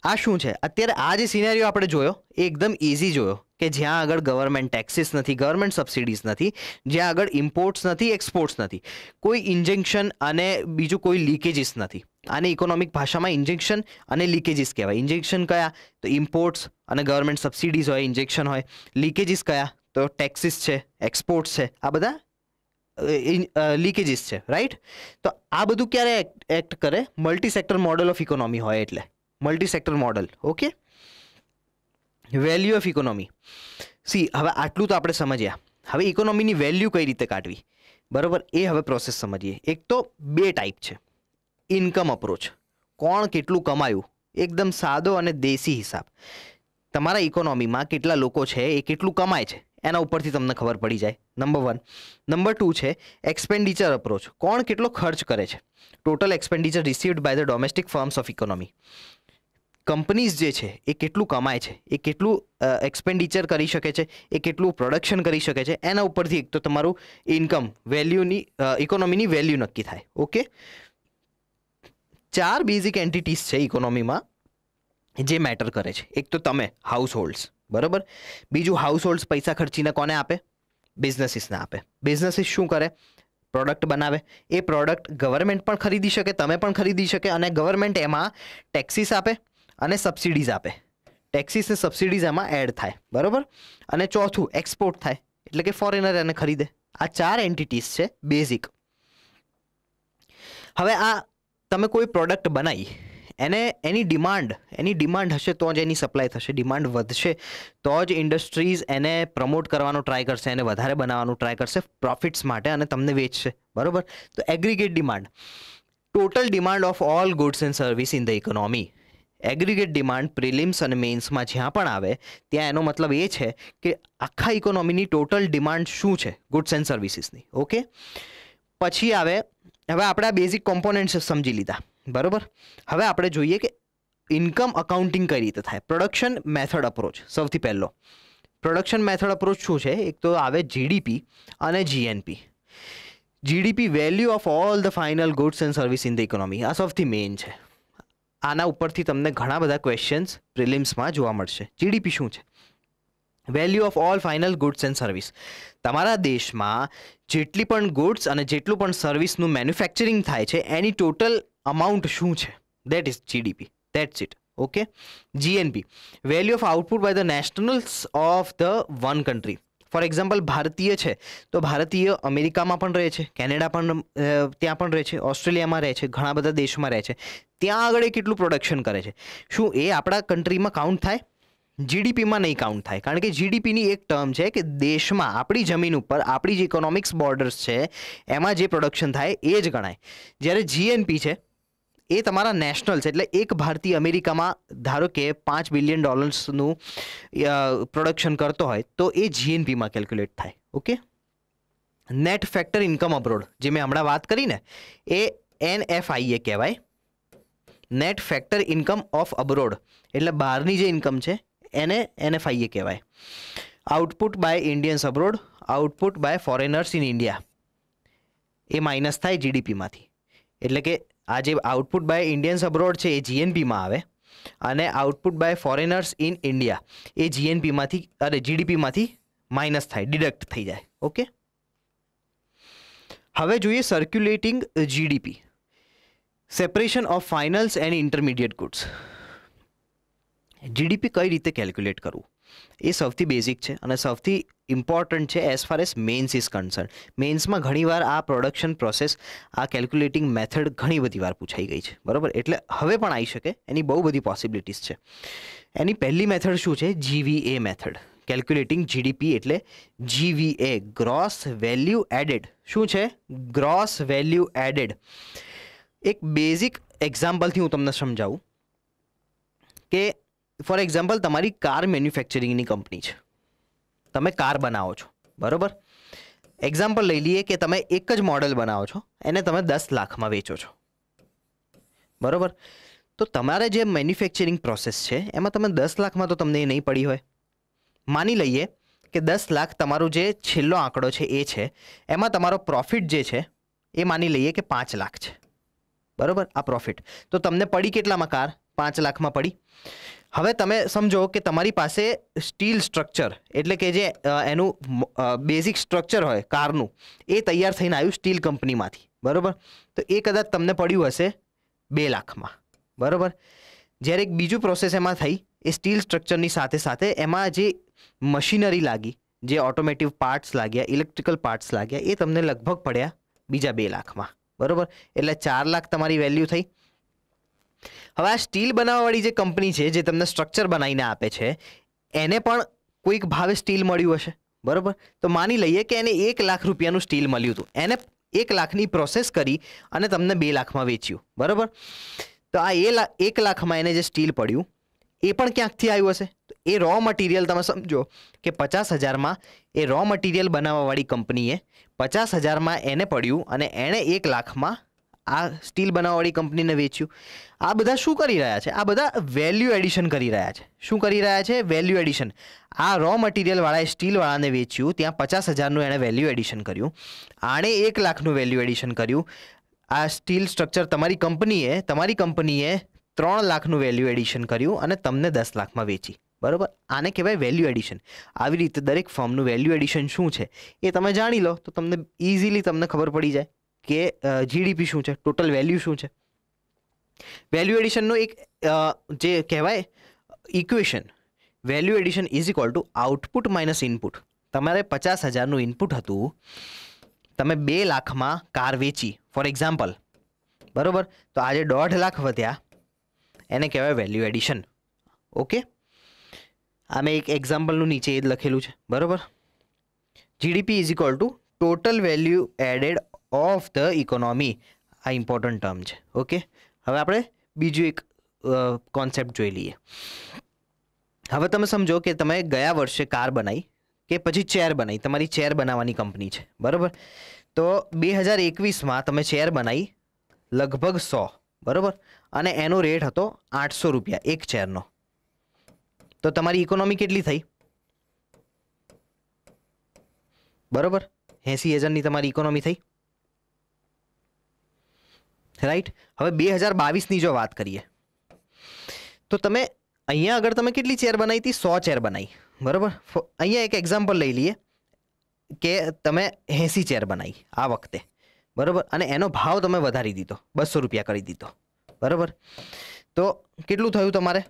આ શું છે અત્યારે આ જે સિનેરિયો આપણે જોયો એ એકદમ ઇઝી જોયો કે જ્યાં આગળ ગવર્મેન્ટ ટેક્સીસ નથી ગવર્મેન્ટ સબસિડીઝ નથી જ્યાં આગળ ઇમ્પોર્ટ્સ નથી એક્સપોર્ટ્સ નથી કોઈ ઇન્જેક્શન અને બીજું કોઈ લીકેજીસ નથી આને ઇકોનોમિક ભાષામાં ઇન્જેક્શન અને લીકેજીસ કહેવાય ઇન્જેક્શન કયા તો ઇમ્પોર્ટ્સ અને ગવર્મેન્ટ સબસિડીઝ હોય ઇન્જેક્શન હોય લીકેજીસ કયા તો ટેક્સીસ છે એક્સપોર્ટ્સ છે આ બધા લીકેજીસ છે રાઈટ તો આ બધું ક્યારે એક્ટ કરે multi sector model of economy હોય એટલે multi sector model okay value of economy see હવે આટલું તો આપણે સમજ્યા હવે ઇકોનોમીની વેલ્યુ કઈ રીતે કાઢવી બરાબર એ હવે પ્રોસેસ સમજીએ એક તો બે ટાઈપ છે ઇન્કમ અપ્રોચ કોણ કેટલું કમાયું એકદમ સાદો અને દેશી હિસાબ તમારા ઇકોનોમીમાં કેટલા લોકો છે એ કેટલું કમાય છે એના ઉપરથી તમને ખબર પડી જાય નંબર વન નંબર ટુ છે એક્સપેન્ડિચર અપ્રોચ કોણ કેટલો ખર્ચ કરે છે total expenditure received by the domestic firms of economy companies જે છે એ કેટલું કમાય છે એ કેટલું એક્સપેન્ડિચર કરી શકે છે એ કેટલું પ્રોડક્શન કરી શકે છે એના ઉપરથી એક તો તમારું ઇન્કમ વેલ્યુની ઇકોનોમીની વેલ્યુ નક્કી થાય ઓકે ચાર બેઝિક એન્ટિટીઝ છે ઇકોનોમીમાં જે મેટર કરે છે એક તો તમે હાઉસ હોલ્ડ્સ બરાબર બીજું હાઉસ હોલ્ડ્સ પૈસા ખર્ચીને કોને આપે બિઝનેસીસને આપે બિઝનેસીસ શું કરે પ્રોડક્ટ બનાવે એ પ્રોડક્ટ ગવર્મેન્ટ પણ ખરીદી શકે તમે પણ ખરીદી શકે અને ગવર્મેન્ટ એમાં ટેક્સીસ આપે અને સબસિડીઝ આપે ટેક્સીસને સબસિડીઝ એમાં એડ થાય બરાબર અને ચોથું એક્સપોર્ટ થાય એટલે કે ફોરેનર એને ખરીદે આ ચાર એન્ટિટીઝ છે બેઝિક હવે આ તમે કોઈ પ્રોડક્ટ બનાવી એને એની ડિમાન્ડ એની ડિમાન્ડ હશે તો જ એની સપ્લાય થશે ડિમાન્ડ વધશે તો જ ઇન્ડસ્ટ્રીઝ એને પ્રમોટ કરવાનો ટ્રાય કરશે એને વધારે બનાવવાનું ટ્રાય કરશે પ્રોફિટ્સ માટે અને તમને વેચશે બરાબર તો aggregate demand total demand of all goods and service in the economy aggregate demand prelims અને મેન્સમાં જ્યાં પણ આવે ત્યાં એનો મતલબ એ છે કે આખા ઇકોનોમીની ટોટલ ડિમાન્ડ શું છે ગુડ્સ એન્ડ સર્વિસીસની ઓકે પછી આવે હવે આપણે આ બેઝિક કોમ્પોનન્ટ્સ સમજી લીધા બરાબર હવે આપણે જોઈએ કે ઇન્કમ અકાઉન્ટિંગ કઈ રીતે થાય પ્રોડક્શન મેથડ અપ્રોચ સૌથી પહેલો પ્રોડક્શન મેથડ અપ્રોચ શું છે એક તો આવે જીડીપી અને GNP GDP value of all the final goods and service in the economy આ સૌથી મેઇન છે આના ઉપરથી તમને ઘણા બધા ક્વેશ્ચન્સ પ્રિલિમ્સમાં જોવા મળશે જીડીપી શું છે value of all final goods and service તમારા દેશમાં જેટલી પણ ગુડ્સ અને જેટલું પણ સર્વિસનું મેન્યુફેક્ચરિંગ થાય છે એની ટોટલ અમાઉન્ટ શું છે that is GDP that's it okay GNP value of output by the nationals of the one country for example ભારતીય છે તો ભારતીય અમેરિકામાં પણ રહે છે કેનેડા પણ ત્યાં પણ રહે છે ઓસ્ટ્રેલિયામાં રહે છે ઘણા બધા દેશમાં રહે છે ત્યાં આગળ એ કેટલું પ્રોડક્શન કરે છે શું એ આપણા કન્ટ્રીમાં કાઉન્ટ થાય જીડીપીમાં નહીં કાઉન્ટ થાય કારણ કે જીડીપીની એક ટર્મ છે કે દેશમાં આપણી જમીન ઉપર આપણી જે ઇકોનોમિક્સ બોર્ડર્સ છે એમાં જે પ્રોડક્શન થાય એ જ ગણાય જ્યારે જીએનપી છે એ તમારા નેશનલ છે એટલે એક ભારતીય અમેરિકામાં ધારો કે પાંચ બિલિયન ડોલર્સનું પ્રોડક્શન કરતો હોય તો એ જીએનપીમાં કેલ્ક્યુલેટ થાય okay net factor income abroad જે મેં હમણાં વાત કરી ને એ એનએફઆઈએ કહેવાય net factor income of abroad એટલે બહારની જે ઇન્કમ છે એને આઈ એ કહેવાય output by Indians abroad output by foreigners in India એ માઇનસ થાય જીડીપીમાંથી એટલે કે આ જે આઉટપુટ બાય ઇન્ડિયન્સ અબ્રોડ છે એ જીએનપીમાં આવે અને output by foreigners in India એ જીએનપીમાંથી અરે જીડીપીમાંથી માઇનસ થાય ડિડક્ટ થઈ જાય ઓકે હવે જોઈએ circulating GDP separation of finals and intermediate goods GDP કઈ રીતે કેલ્ક્યુલેટ કરવું એ સૌથી બેઝિક છે અને સૌથી ઇમ્પોર્ટન્ટ છે as far as mains is concern મેન્સમાં ઘણીવાર આ પ્રોડક્શન પ્રોસેસ આ કેલ્ક્યુલેટિંગ મેથડ ઘણી બધી વાર પૂછાઈ ગઈ છે બરાબર એટલે હવે પણ આવી શકે એની બહુ બધી પોસિબિલિટીઝ છે એની પહેલી મેથડ શું છે એ મેથડ કેલ્ક્યુલેટિંગ જીડીપી એટલે એ ગ્રોસ વેલ્યુ એડેડ શું છે ગ્રોસ વેલ્યુ એડેડ એક બેઝિક એક્ઝામ્પલથી હું તમને સમજાવું કે ફોર એક્ઝામ્પલ તમારી કાર મેન્યુફેક્ચરિંગની કંપની છે તમે કાર બનાવો છો બરાબર એક્ઝામ્પલ લઈ લઈએ કે તમે એક જ મોડલ બનાવો છો એને તમે દસ લાખમાં વેચો છો બરાબર તો તમારે જે મેન્યુફેક્ચરિંગ પ્રોસેસ છે એમાં તમે દસ લાખમાં તો તમને એ નહીં પડી હોય માની લઈએ કે દસ લાખ તમારું જે છેલ્લો આંકડો છે એ છે એમાં તમારો પ્રોફિટ જે છે એ માની લઈએ કે પાંચ લાખ છે બરાબર આ પ્રોફિટ તો તમને પડી કેટલામાં કાર પાંચ લાખમાં પડી હવે તમે સમજો કે તમારી પાસે સ્ટીલ સ્ટ્રક્ચર એટલે કે જે એનું બેઝિક સ્ટ્રક્ચર હોય કારનું એ તૈયાર થઈને આવ્યું સ્ટીલ કંપનીમાંથી બરાબર તો એ કદાચ તમને પડ્યું હશે બે લાખમાં બરાબર જ્યારે એક બીજું પ્રોસેસ એમાં થઈ એ સ્ટીલ સ્ટ્રક્ચરની સાથે સાથે એમાં જે મશીનરી લાગી જે ઓટોમેટિવ પાર્ટ્સ લાગ્યા ઇલેક્ટ્રિકલ પાર્ટ્સ લાગ્યા એ તમને લગભગ પડ્યા બીજા બે લાખમાં બરાબર એટલે ચાર લાખ તમારી વેલ્યુ થઈ હવે આ સ્ટીલ બનાવવાવાળી જે કંપની છે જે તમને સ્ટ્રક્ચર બનાવીને આપે છે એને પણ કોઈક ભાવે સ્ટીલ મળ્યું હશે બરાબર તો માની લઈએ કે એને એક લાખ રૂપિયાનું સ્ટીલ મળ્યું હતું એને એક લાખની પ્રોસેસ કરી અને તમને બે લાખમાં વેચ્યું બરાબર તો આ એ એક લાખમાં એને જે સ્ટીલ પડ્યું એ પણ ક્યાંકથી આવ્યું હશે એ રો મટીરિયલ તમે સમજો કે પચાસ હજારમાં એ રો મટીરિયલ બનાવવાવાળી કંપનીએ પચાસ હજારમાં એને પડ્યું અને એણે એક લાખમાં આ સ્ટીલ બનાવવાળી કંપનીને વેચ્યું આ બધા શું કરી રહ્યા છે આ બધા વેલ્યુ એડિશન કરી રહ્યા છે શું કરી રહ્યા છે વેલ્યુ એડિશન આ રો મટીરિયલવાળાએ સ્ટીલવાળાને વેચ્યું ત્યાં પચાસ હજારનું એણે વેલ્યુ એડિશન કર્યું આણે એક લાખનું વેલ્યુ એડિશન કર્યું આ સ્ટીલ સ્ટ્રક્ચર તમારી કંપનીએ તમારી કંપનીએ ત્રણ લાખનું વેલ્યુ એડિશન કર્યું અને તમને દસ લાખમાં વેચી બરાબર આને કહેવાય વેલ્યુ એડિશન આવી રીતે દરેક ફોર્મનું વેલ્યુ એડિશન શું છે એ તમે જાણી લો તો તમને ઇઝીલી તમને ખબર પડી જાય કે જીડીપી શું છે ટોટલ વેલ્યુ શું છે વેલ્યુ એડિશનનો એક જે કહેવાય equation value addition is equal to output minus input તમારે પચાસ હજારનું ઇનપુટ હતું તમે બે લાખમાં કાર વેચી ફોર એક્ઝામ્પલ બરાબર તો આજે દોઢ લાખ વધ્યા એને કહેવાય વેલ્યુ એડિશન ઓકે આ મેં એક એક્ઝામ્પલનું નીચે એ જ લખેલું છે બરાબર GDP is equal to total value added of the economy આ ઇમ્પોર્ટન્ટ ટર્મ છે ઓકે હવે આપણે બીજું એક કોન્સેપ્ટ જોઈ લઈએ હવે તમે સમજો કે તમે ગયા વર્ષે કાર બનાવી કે પછી ચેર બનાવી તમારી ચેર બનાવવાની કંપની છે બરાબર તો બે હજાર એકવીસમાં તમે ચેર બનાવી લગભગ સો બરાબર અને એનો રેટ હતો આઠસો રૂપિયા એક ચેરનો તો તમારી ઇકોનોમી કેટલી થઈ બરાબર એંસી હજારની તમારી ઇકોનોમી થઈ રાઈટ હવે બે હજાર બાવીસની જો વાત કરીએ તો તમે અહીંયા આગળ તમે કેટલી ચેર બનાવી હતી સો ચેર બનાવી બરાબર અહીંયા એક એક્ઝામ્પલ લઈ લઈએ કે તમે એંસી ચેર બનાવી આ વખતે બરાબર અને એનો ભાવ તમે વધારી દીધો બસો રૂપિયા કરી દીધો બરાબર તો કેટલું થયું તમારે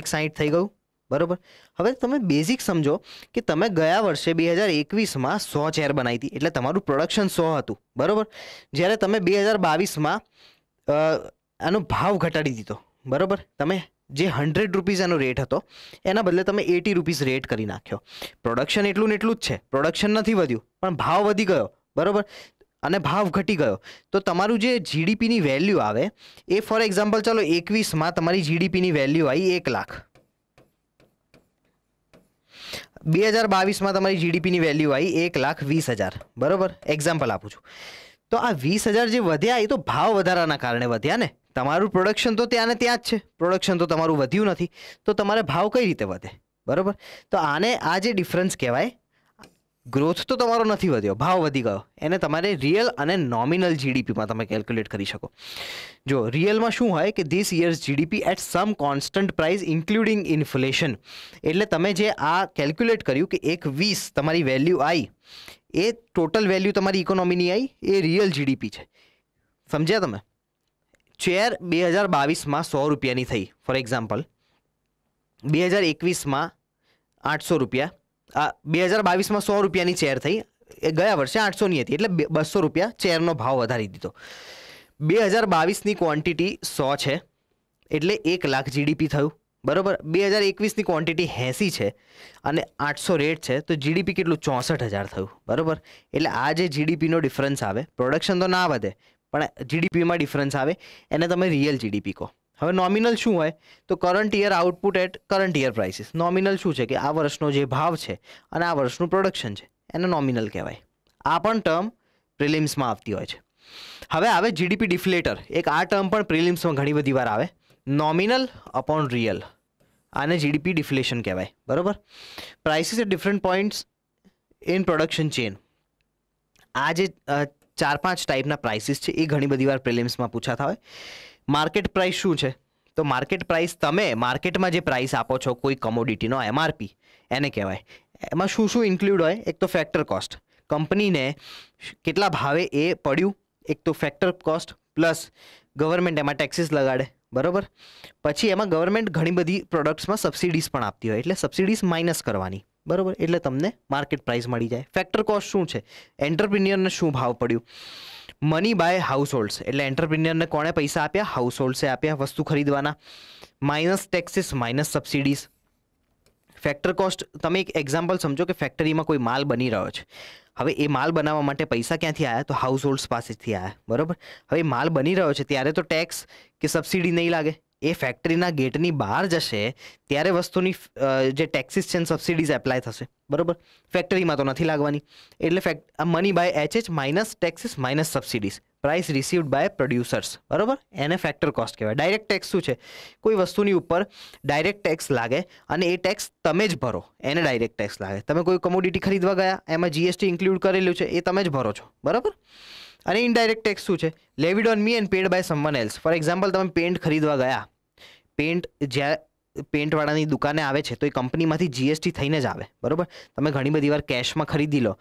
એક સાઈઠ થઈ ગયું બરાબર હવે તમે બેઝિક સમજો કે તમે ગયા વર્ષે બે હજાર એકવીસમાં સો ચેર બનાવી હતી એટલે તમારું પ્રોડક્શન સો હતું બરાબર જ્યારે તમે બે હજાર બાવીસમાં આનો ભાવ ઘટાડી દીધો બરાબર તમે જે હંડ્રેડ રૂપીઝ એનો રેટ હતો એના બદલે તમે એટી રૂપીઝ રેટ કરી નાખ્યો પ્રોડક્શન એટલું ને એટલું જ છે પ્રોડક્શન નથી વધ્યું પણ ભાવ વધી ગયો બરાબર અને ભાવ ઘટી ગયો તો તમારું જે જીડીપીની વેલ્યુ આવે એ ફોર એક્ઝામ્પલ ચાલો એકવીસમાં તમારી જીડીપીની વેલ્યુ આવી એક લાખ બે હજાર બાવીસમાં તમારી જીડીપીની વેલ્યુ આવી એક લાખ વીસ હજાર બરાબર એક્ઝામ્પલ આપું છું તો આ વીસ હજાર જે વધ્યા એ તો ભાવ વધારાના કારણે વધ્યા ને તમારું પ્રોડક્શન તો ત્યાં ને ત્યાં જ છે પ્રોડક્શન તો તમારું વધ્યું નથી તો તમારે ભાવ કઈ રીતે વધે બરાબર તો આને આ જે ડિફરન્સ કહેવાય ગ્રોથ તો તમારો નથી વધ્યો ભાવ વધી ગયો એને તમારે રિયલ અને નોમિનલ જીડીપીમાં તમે કેલ્ક્યુલેટ કરી શકો જો રિયલમાં શું હોય કે this year's GDP at some constant price including inflation એટલે તમે જે આ કેલ્ક્યુલેટ કર્યું કે એક વીસ તમારી વેલ્યુ આવી એ ટોટલ વેલ્યુ તમારી ઇકોનોમીની આવી એ રિયલ જીડીપી છે સમજ્યા તમે ચેર બે હજાર બાવીસમાં સો રૂપિયાની થઈ ફોર એક્ઝામ્પલ બે હજાર એકવીસમાં આઠસો રૂપિયા બે હજાર બાવીસમાં સો રૂપિયાની ચેર થઈ એ ગયા વર્ષે આઠસોની હતી એટલે બસો રૂપિયા ચેરનો ભાવ વધારી દીધો બે હજાર બાવીસની ક્વોન્ટિટી સો છે એટલે એક લાખ જીડીપી થયું બરાબર બે હજાર એકવીસની ક્વોન્ટિટી એંસી છે અને આઠસો રેટ છે તો જીડીપી કેટલું ચોસઠ હજાર થયું બરાબર એટલે આ જે જીડીપીનો ડિફરન્સ આવે પ્રોડક્શન તો ના વધે પણ જીડીપીમાં ડિફરન્સ આવે એને તમે રિયલ જીડીપી કહો હવે નોમિનલ શું હોય તો current year output at current year prices nominal શું છે કે આ વર્ષનો જે ભાવ છે અને આ વર્ષનું પ્રોડક્શન છે એને નોમિનલ કહેવાય આ પણ ટર્મ પ્રિલિમ્સમાં આવતી હોય છે હવે આવે જીડીપી ડિફ્લેટર એક આ ટર્મ પણ પ્રિલિમ્સમાં ઘણી બધી વાર આવે નોમિનલ અપોન રિયલ આને જીડીપી ડિફ્લેશન કહેવાય બરાબર prices at different points in production chain આ જે ચાર પાંચ ટાઈપના પ્રાઇસીસ છે એ ઘણી બધી વાર પ્રિલિમ્સમાં પૂછાતા હોય માર્કેટ પ્રાઇસ શું છે તો માર્કેટ પ્રાઇસ તમે માર્કેટમાં જે પ્રાઇસ આપો છો કોઈ કમોડિટીનો એમઆરપી એને કહેવાય એમાં શું શું ઇન્ક્લુડ હોય એક તો ફેક્ટર કોસ્ટ કંપનીને કેટલા ભાવે એ પડ્યું એક તો ફેક્ટર કોસ્ટ પ્લસ ગવર્મેન્ટ એમાં ટેક્સીસ લગાડે બરાબર પછી એમાં ગવર્મેન્ટ ઘણી બધી પ્રોડક્ટ્સમાં સબસિડીઝ પણ આપતી હોય એટલે સબસિડીઝ માઇનસ કરવાની બરોબર એટલે તમને માર્કેટ પ્રાઇસ મળી જાય ફેક્ટર કોસ્ટ શું છે એન્ટરપ્રિન્યોરને શું ભાવ પડ્યું મની બાય હાઉસ હોલ્ડ્સ એટલે એન્ટરપ્રિન્યરને કોણે પૈસા આપ્યા હાઉસ હોલ્ડ્સે આપ્યા વસ્તુ ખરીદવાના minus taxes minus subsidies factor cost તમે એક એક્ઝામ્પલ સમજો કે ફેક્ટરીમાં કોઈ માલ બની રહ્યો છે હવે એ માલ બનાવવા માટે પૈસા ક્યાંથી આવ્યા તો હાઉસ હોલ્ડ્સ પાસેથી આવ્યા બરાબર હવે માલ બની રહ્યો છે ત્યારે તો ટેક્સ કે સબસિડી નહીં લાગે એ ફેક્ટરીના ગેટની બહાર જશે ત્યારે વસ્તુની જે ટેક્સીસ છે સબસિડીઝ એપ્લાય થશે બરાબર ફેક્ટરીમાં તો નથી લાગવાની એટલે fact money by H H minus taxes minus subsidies price received by producers બરાબર એને ફેક્ટર કોસ્ટ કહેવાય ડાયરેક્ટ ટેક્સ શું છે કોઈ વસ્તુની ઉપર ડાયરેક્ટ ટેક્સ લાગે અને એ ટેક્સ તમે જ ભરો એને ડાયરેક્ટ ટેક્સ લાગે તમે કોઈ કમોડિટી ખરીદવા ગયા એમાં જીએસટી ઇન્ક્લુડ કરેલું છે એ તમે જ ભરો છો બરાબર અને ઇનડાયરેક્ટ ટેક્સ શું છે levied on me and paid by someone else for example તમે પેન્ટ ખરીદવા ગયા પેન્ટ જ્યાં પેન્ટવાળાની દુકાને આવે છે તો એ કંપનીમાંથી જીએસટી થઈને જ આવે બરાબર તમે ઘણી બધી વાર કેશમાં ખરીદી લો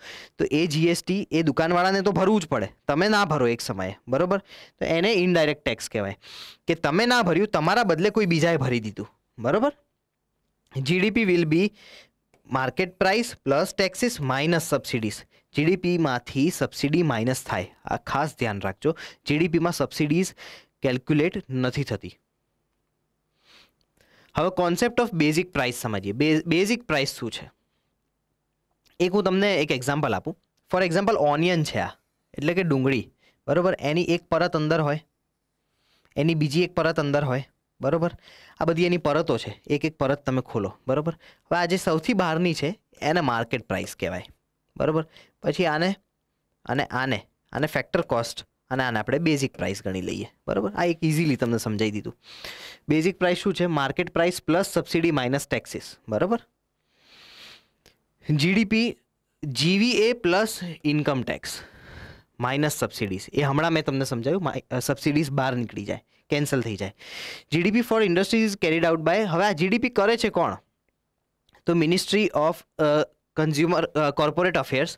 તો એ જીએસટી એ દુકાનવાળાને તો ભરવું જ પડે તમે ના ભરો એક સમયે બરાબર તો એને ઇનડાયરેક્ટ ટેક્સ કહેવાય કે તમે ના ભર્યું તમારા બદલે કોઈ બીજાએ ભરી દીધું બરાબર GDP will be market price plus taxes minus subsidies જીડીપીમાંથી સબસિડી માઇનસ થાય આ ખાસ ધ્યાન રાખજો જીડીપીમાં સબસિડીઝ કેલ્ક્યુલેટ નથી થતી હવે કોન્સેપ્ટ ઓફ બેઝિક પ્રાઇસ સમજીએ બેઝિક પ્રાઇસ શું છે એક હું તમને એક એક્ઝામ્પલ આપું ફોર એક્ઝામ્પલ ઓનિયન છે આ એટલે કે ડુંગળી બરાબર એની એક પરત અંદર હોય એની બીજી એક પરત અંદર હોય બરાબર આ બધી એની પરતો છે એક એક પરત તમે ખોલો બરાબર હવે આ જે સૌથી બહારની છે એને માર્કેટ પ્રાઇસ કહેવાય બરાબર પછી આને અને આને આને ફેક્ટર કોસ્ટ અને આને આપણે બેઝિક પ્રાઇસ ગણી લઈએ બરાબર આ એક ઇઝીલી તમને સમજાવી દીધું બેઝિક પ્રાઇસ શું છે market price plus subsidy minus taxes બરાબર GDP GVA plus income tax minus subsidies એ હમણાં મેં તમને સમજાવ્યું સબસિડીઝ બહાર નીકળી જાય કેન્સલ થઈ જાય GDP for industries is carried out by હવે આ જીડીપી કરે છે કોણ તો ministry of consumer corporate affairs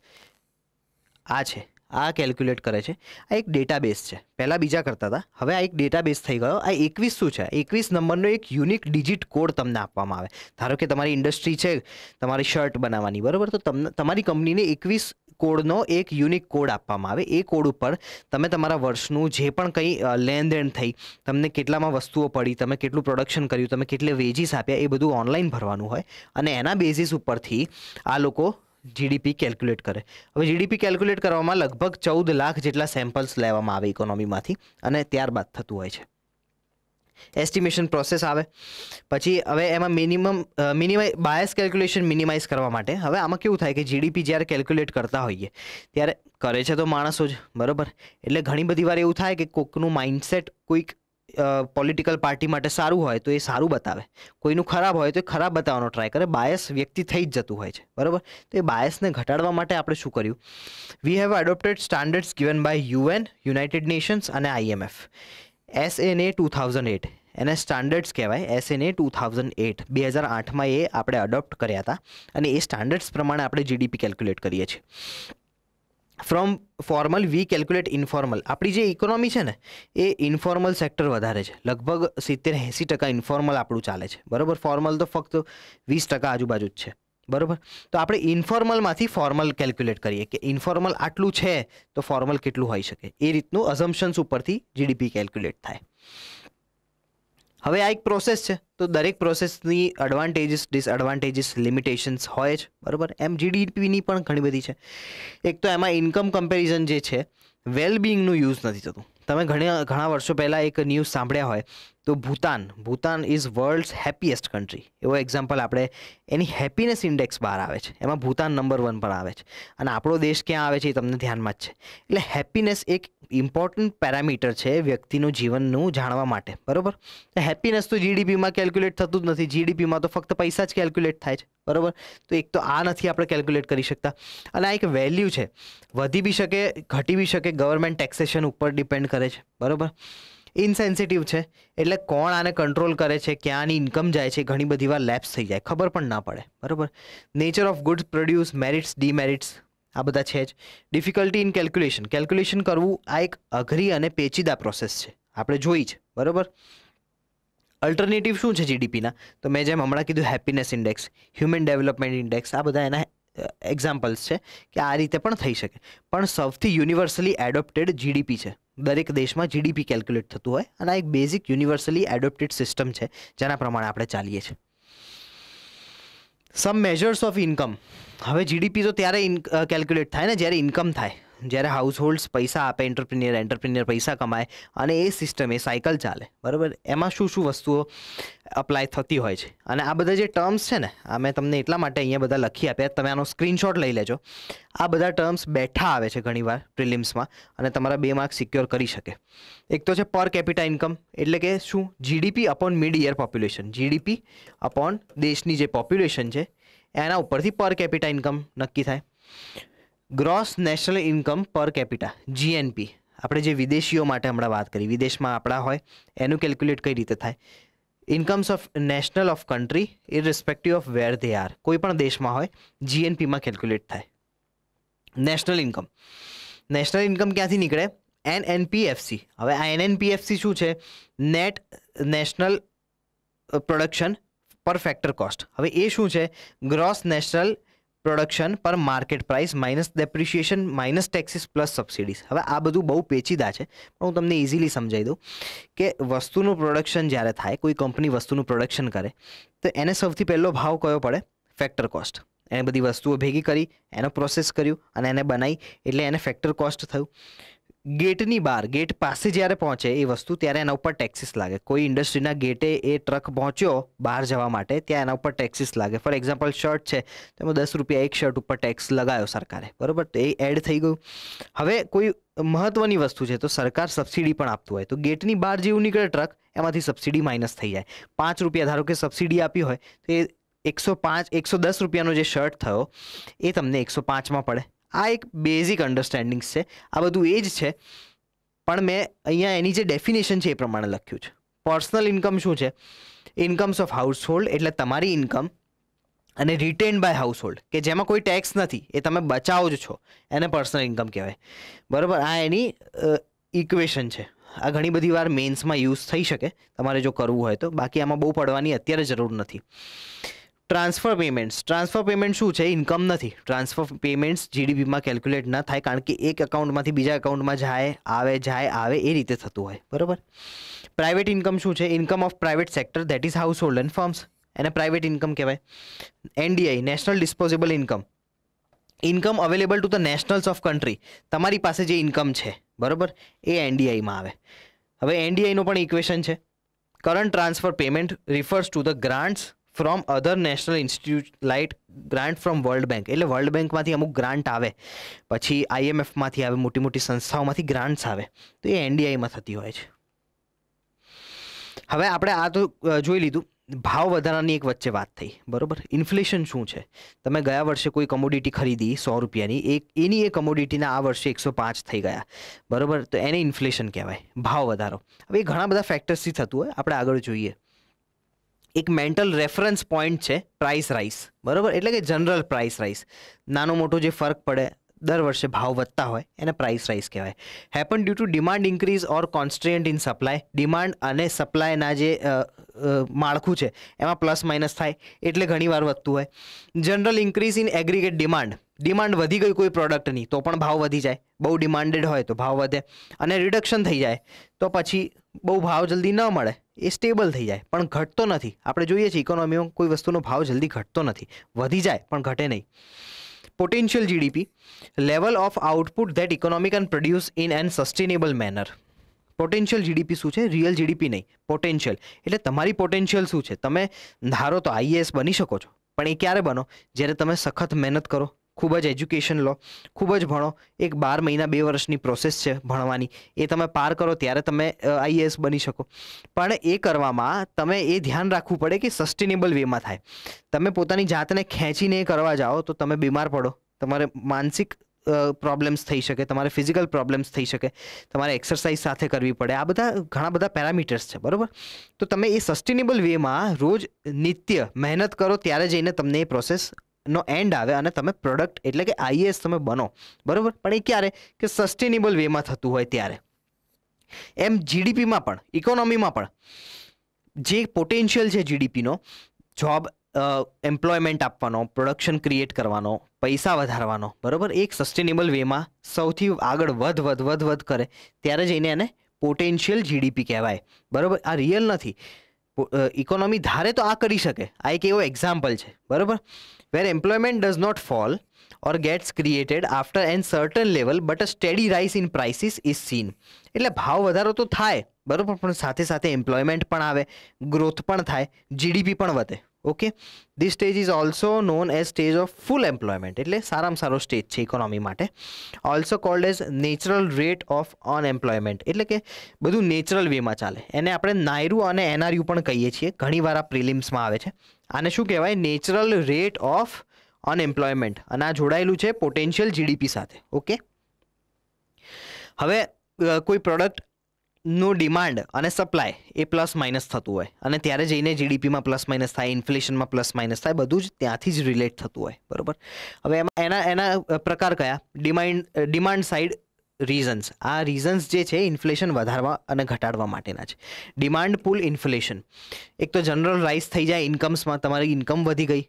આ છે આ કેલ્ક્યુલેટ કરે છે આ એક ડેટાબેઝ છે પહેલાં બીજા કરતા હતા હવે આ એક ડેટાબેઝ થઈ ગયો આ એકવીસ શું છે એકવીસ નંબરનો એક યુનિક ડિજિટ કોડ તમને આપવામાં આવે ધારો કે તમારી ઇન્ડસ્ટ્રી છે તમારી શર્ટ બનાવવાની બરાબર તો તમને તમારી કંપનીને એકવીસ કોડનો એક યુનિક કોડ આપવામાં આવે એ કોડ ઉપર તમે તમારા વર્ષનું જે પણ કંઈ લેણદેણ થઈ તમને કેટલામાં વસ્તુઓ પડી તમે કેટલું પ્રોડક્શન કર્યું તમે કેટલે વેજીસ આપ્યા એ બધું ઓનલાઈન ભરવાનું હોય અને એના બેઝિસ ઉપરથી આ લોકો જીડીપી કેલ્ક્યુલેટ કરે હવે જીડીપી કેલ્ક્યુલેટ કરવામાં લગભગ ચૌદ લાખ જેટલા સેમ્પલ્સ લેવામાં આવે ઇકોનોમીમાંથી અને ત્યારબાદ થતું હોય છે એસ્ટિમેશન પ્રોસેસ આવે પછી હવે એમાં મિનિમમ મિનિમાઇ બાયસ કેલ્ક્યુલેશન મિનિમાઇઝ કરવા માટે હવે આમાં કેવું થાય કે જીડીપી જ્યારે કેલ્ક્યુલેટ કરતા હોઈએ ત્યારે કરે છે તો માણસો જ બરાબર એટલે ઘણી બધી વાર એવું થાય કે કોકનું માઇન્ડસેટ કોઈક પોલિટિકલ પાર્ટી માટે સારું હોય તો એ સારું બતાવે કોઈનું ખરાબ હોય તો એ ખરાબ બતાવવાનો ટ્રાય કરે બાયસ વ્યક્તિ થઈ જ જતું હોય છે બરાબર તો એ બાયસને ઘટાડવા માટે આપણે શું કર્યું we have adopted standards given by UN United Nations અને IMF S N A two thousand eight એને સ્ટાન્ડર્ડ્સ કહેવાય એ ટુ થાઉઝન્ડ એટ બે હજાર આઠમાં એ આપણે અડોપ્ટ કર્યા હતા અને એ સ્ટાન્ડર્ડ્સ પ્રમાણે આપણે જીડીપી કેલ્ક્યુલેટ કરીએ છીએ from formal we calculate informal આપણી જે ઇકોનોમી છે ને એ ઇન્ફોર્મલ સેક્ટર વધારે છે લગભગ સિત્તેર એંસી ટકા ઇન્ફોર્મલ આપણું ચાલે છે બરાબર ફોર્મલ તો ફક્ત વીસ ટકા આજુબાજુ જ છે બરાબર તો આપણે ઇન્ફોર્મલમાંથી ફોર્મલ કેલ્ક્યુલેટ કરીએ કે ઇન્ફોર્મલ આટલું છે તો ફોર્મલ કેટલું હોઈ શકે એ રીતનું અઝમ્પશન્સ ઉપરથી જીડીપી કેલ્ક્યુલેટ થાય હવે આ એક પ્રોસેસ છે તો દરેક પ્રોસેસની એડવાન્ટેજીસ ડિસએડવાન્ટેજીસ લિમિટેશન્સ હોય જ બરાબર એમ જીડીપીની પણ ઘણી બધી છે એક તો એમાં ઇન્કમ કમ્પેરિઝન જે છે વેલબિંગનું યુઝ નથી થતું તમે ઘણા ઘણા વર્ષો પહેલાં એક ન્યૂઝ સાંભળ્યા હોય તો Bhutan Bhutan is world's happiest country એવો એક્ઝામ્પલ આપણે એની હેપીનેસ ઇન્ડેક્સ બહાર આવે છે એમાં ભૂતાન નંબર વન પર આવે છે અને આપણો દેશ ક્યાં આવે છે એ તમને ધ્યાનમાં જ છે એટલે હેપીનેસ એક ઇમ્પોર્ટન્ટ પેરામીટર છે વ્યક્તિનું જીવનનું જાણવા માટે બરાબર હેપીનેસ તો જીડીપીમાં કેલ્ક્યુલેટ થતું જ નથી જીડીપીમાં તો ફક્ત પૈસા જ કેલ્ક્યુલેટ થાય છે બરાબર તો એક તો આ નથી આપણે કેલ્ક્યુલેટ કરી શકતા અને આ એક વેલ્યુ છે વધી બી શકે ઘટી બી શકે ગવર્મેન્ટ ટેક્સેશન ઉપર ડિપેન્ડ કરે છે બરાબર ઇનસેન્સિટિવ છે એટલે કોણ આને કંટ્રોલ કરે છે ક્યાં આની ઇન્કમ જાય છે ઘણી બધી વાર લેપ્સ થઈ જાય ખબર પણ ના પડે બરાબર nature of goods produce merits demerits આ બધા છે જ ડિફિકલ્ટી ઇન કેલ્ક્યુલેશન કેલ્ક્યુલેશન કરવું આ એક અઘરી અને પેચીદા પ્રોસેસ છે આપણે જોઈ છે બરાબર અલ્ટરનેટિવ શું છે જીડીપીના તો મેં જેમ હમણાં કીધું happiness index human development index આ બધા એના એક્ઝામ્પલ્સ છે કે આ રીતે પણ થઈ શકે પણ સૌથી યુનિવર્સલી એડોપ્ટેડ જીડીપી છે દરેક દેશમાં જીડીપી કેલ્ક્યુલેટ થતું હોય અને આ એક બેઝિક યુનિવર્સલી એડોપ્ટેડ સિસ્ટમ છે જેના પ્રમાણે આપણે ચાલીએ છીએ સમ મેજર્સ ઓફ ઇન્કમ હવે જીડીપી તો ત્યારે કેલ્ક્યુલેટ થાય ને જ્યારે ઇન્કમ થાય જ્યારે હાઉસહોલ્ડ્સ પૈસા આપે એન્ટરપ્રિન્યર એન્ટરપ્રિન્યર પૈસા કમાય અને એ સિસ્ટમ એ સાયકલ ચાલે બરાબર એમાં શું શું વસ્તુઓ અપ્લાય થતી હોય છે અને આ બધા જે ટર્મ્સ છે ને આ મેં તમને એટલા માટે અહીંયા બધા લખી આપ્યા તમે આનો સ્ક્રીનશોટ લઈ લેજો આ બધા ટર્મ્સ બેઠા આવે છે ઘણીવાર પ્રિલિમ્સમાં અને તમારા બે માર્ક સિક્યોર કરી શકે એક તો છે પર કેપિટા ઇન્કમ એટલે કે શું GDP upon mid year population GDP upon દેશની જે પોપ્યુલેશન છે એના ઉપરથી પર કેપિટા ઇન્કમ નક્કી થાય gross national income per capita GNP આપણે જે વિદેશીઓ માટે હમણાં વાત કરી વિદેશમાં આપણા હોય એનું કેલ્ક્યુલેટ કઈ રીતે થાય incomes of national of country irrespective of where they are કોઈ પણ દેશમાં હોય જીએનપીમાં કેલ્ક્યુલેટ થાય નેશનલ ઇન્કમ નેશનલ ઇન્કમ ક્યાંથી નીકળે એન એનપીએફસી હવે આ એનએનપીએફસી શું છે નેટ નેશનલ પ્રોડક્શન પર ફેક્ટર કોસ્ટ હવે એ શું છે ગ્રોસ નેશનલ પ્રોડક્શન પર market price minus depreciation minus taxes plus subsidies હવે આ બધું બહુ પેચીદા છે પણ હું તમને ઇઝીલી સમજાવી દઉં કે વસ્તુનું પ્રોડક્શન જ્યારે થાય કોઈ કંપની વસ્તુનું પ્રોડક્શન કરે તો એને સૌથી પહેલો ભાવ કયો પડે ફેક્ટર કોસ્ટ એને બધી વસ્તુઓ ભેગી કરી એનો પ્રોસેસ કર્યું અને એને બનાવી એટલે એને ફેક્ટર કોસ્ટ થયું ગેટની બહાર ગેટ પાસે જ્યારે પહોંચે એ વસ્તુ ત્યારે એના ઉપર ટેક્સીસ લાગે કોઈ ઇન્ડસ્ટ્રીના ગેટે એ ટ્રક પહોંચ્યો બહાર જવા માટે ત્યાં એના ઉપર ટેક્સીસ લાગે ફોર એક્ઝામ્પલ શર્ટ છે તેમાં દસ રૂપિયા એક શર્ટ ઉપર ટેક્સ લગાવ્યો સરકારે બરાબર તો એ એડ થઈ ગયું હવે કોઈ મહત્વની વસ્તુ છે તો સરકાર સબસિડી પણ આપતું હોય તો ગેટની બહાર જેવું નીકળે ટ્રક એમાંથી સબસિડી માઇનસ થઈ જાય પાંચ રૂપિયા ધારો કે સબસિડી આપી હોય તો એ એકસો પાંચ એકસો દસ રૂપિયાનો જે શર્ટ થયો એ તમને એકસો પાંચમાં પડે આ એક બેઝિક અન્ડરસ્ટેન્ડિંગ છે આ બધું એ જ છે પણ મેં અહીંયા એની જે ડેફિનેશન છે એ પ્રમાણે લખ્યું છે પર્સનલ ઇન્કમ શું છે ઇન્કમ્સ ઓફ હાઉસ હોલ્ડ એટલે તમારી ઇન્કમ અને રિટેન બાય હાઉસ હોલ્ડ કે જેમાં કોઈ ટેક્સ નથી એ તમે બચાવો જ છો એને પર્સનલ ઇન્કમ કહેવાય બરાબર આ એની ઇક્વેશન છે આ ઘણી બધી વાર મેન્સમાં યુઝ થઈ શકે તમારે જો કરવું હોય તો બાકી આમાં બહુ પડવાની અત્યારે જરૂર નથી ટ્રાન્સફર પેમેન્ટ્સ ટ્રાન્સફર પેમેન્ટ શું છે ઇન્કમ નથી ટ્રાન્સફર પેમેન્ટ્સ જીડીપીમાં કેલ્ક્યુલેટ ના થાય કારણ કે એક એકાઉન્ટમાંથી બીજા એકાઉન્ટમાં જાય આવે જાય આવે એ રીતે થતું હોય બરાબર પ્રાઇવેટ ઇન્કમ શું છે income of private sector that is household and firms એને પ્રાઇવેટ ઇન્કમ કહેવાય NDI national disposable income income available to the nationals of country તમારી પાસે જે ઇન્કમ છે બરાબર એ એનડીઆઈમાં આવે હવે એનડીઆઈનું પણ ઇક્વેશન છે current transfer payment refers to the grants from other national institute like grant from world bank એટલે વર્લ્ડ બેંકમાંથી અમુક ગ્રાન્ટ આવે પછી આઈએમએફમાંથી આવે મોટી મોટી સંસ્થાઓમાંથી ગ્રાન્ટ્સ આવે તો એ એનડીઆઈમાં થતી હોય છે હવે આપણે આ તો જોઈ લીધું ભાવ વધારાની એક વચ્ચે વાત થઈ બરોબર ઇન્ફ્લેશન શું છે તમે ગયા વર્ષે કોઈ કમોડિટી ખરીદી સો રૂપિયાની એક એની એ કમોડિટીના આ વર્ષે એકસો પાંચ થઈ ગયા બરાબર તો એને ઇન્ફ્લેશન કહેવાય ભાવ વધારો હવે એ ઘણા બધા ફેક્ટર્સથી થતું હોય આપણે આગળ જોઈએ એક મેન્ટલ રેફરન્સ પોઈન્ટ છે પ્રાઇસ રાઇસ બરાબર એટલે કે જનરલ પ્રાઇસ રાઇસ નાનો મોટો જે ફરક પડે દર વર્ષે ભાવ વધતા હોય એને પ્રાઇસ રાઇસ કહેવાય happen due to demand increase or constant in supply demand અને સપ્લાયના જે માળખું છે એમાં પ્લસ માઇનસ થાય એટલે ઘણીવાર વધતું હોય general increase in aggregate demand demand વધી ગઈ કોઈ પ્રોડક્ટની તો પણ ભાવ વધી જાય બહુ ડિમાન્ડેડ હોય તો ભાવ વધે અને રિડક્શન થઈ જાય તો પછી બહુ ભાવ જલ્દી ન મળે એ સ્ટેબલ થઈ જાય પણ ઘટતો નથી આપણે જોઈએ છીએ ઇકોનોમીમાં કોઈ વસ્તુનો ભાવ જલ્દી ઘટતો નથી વધી જાય પણ ઘટે નહીં potential GDP level of output that economy can produce in an sustainable manner potential GDP શું છે રિયલ જીડીપી નહીં પોટેન્શિયલ એટલે તમારી પોટેન્શિયલ શું છે તમે ધારો તો આઈએએસ બની શકો છો પણ એ ક્યારે બનો જ્યારે તમે સખત મહેનત કરો ખૂબ જ એજ્યુકેશન લો ખૂબ જ ભણો એક બાર મહિના બે વર્ષની પ્રોસેસ છે ભણવાની એ તમે પાર કરો ત્યારે તમે આઈએએસ બની શકો પણ એ કરવામાં તમે એ ધ્યાન રાખવું પડે કે સસ્ટેનેબલ વેમાં થાય તમે પોતાની જાતને ખેંચીને એ કરવા જાઓ તો તમે બીમાર પડો તમારે માનસિક પ્રોબ્લેમ્સ થઈ શકે તમારે ફિઝિકલ પ્રોબ્લેમ્સ થઈ શકે તમારે એક્સરસાઇઝ સાથે કરવી પડે આ બધા ઘણા બધા પેરામીટર્સ છે બરાબર તો તમે એ સસ્ટેનેબલ વેમાં રોજ નિત્ય મહેનત કરો ત્યારે જઈને તમને એ પ્રોસેસ નો એન્ડ આવે અને તમે પ્રોડક્ટ એટલે કે આઈએએસ તમે બનો બરાબર પણ એ ક્યારે કે સસ્ટેનેબલ વેમાં થતું હોય ત્યારે એમ જીડીપીમાં પણ ઇકોનોમીમાં પણ જે પોટેન્શિયલ છે જીડીપીનો જોબ એમ્પ્લોયમેન્ટ આપવાનો પ્રોડક્શન ક્રિએટ કરવાનો પૈસા વધારવાનો બરાબર એક સસ્ટેનેબલ વેમાં સૌથી આગળ વધ વધ વધ વધ કરે ત્યારે જઈને એને પોટેન્શિયલ જીડીપી કહેવાય બરાબર આ રિયલ નથી ઇકોનોમી ધારે તો આ કરી શકે આ એક એવો એક્ઝામ્પલ છે બરાબર where employment does not fall or gets created after an certain level but a steady rise in prices is seen એટલે ભાવ વધારો તો થાય બરાબર પણ સાથે સાથે એમ્પ્લોયમેન્ટ પણ આવે ગ્રોથ પણ થાય જીડીપી પણ વધે okay this stage is also known as stage of full employment એટલે સારામાં સારો સ્ટેજ છે ઇકોનોમી માટે also called as natural rate of unemployment એટલે કે બધું નેચરલ વેમાં ચાલે એને આપણે નાયરુ અને એનઆરયુ પણ કહીએ છીએ ઘણીવાર આ પ્રિલિમ્સમાં આવે છે આને શું કહેવાય નેચરલ રેટ ઓફ અનએમ્પ્લોયમેન્ટ અને આ જોડાયેલું છે પોટેન્શિયલ જીડીપી સાથે ઓકે હવે કોઈ પ્રોડક્ટ નું ડિમાન્ડ અને સપ્લાય એ પ્લસ માઇનસ થતું હોય અને ત્યારે જઈને જીડીપીમાં પ્લસ માઇનસ થાય ઇન્ફ્લેશનમાં પ્લસ માઇનસ થાય બધું જ ત્યાંથી જ રિલેટ થતું હોય બરાબર હવે એમાં એના એના પ્રકાર કયા ડિમાન્ડ ડિમાન્ડ સાઇડ રીઝન્સ આ રીઝન્સ જે છે ઇન્ફ્લેશન વધારવા અને ઘટાડવા માટેના છે ડિમાન્ડ પુલ ઇન્ફ્લેશન એક તો જનરલ રાઇઝ થઈ જાય ઇન્કમ્સમાં તમારી ઇન્કમ વધી ગઈ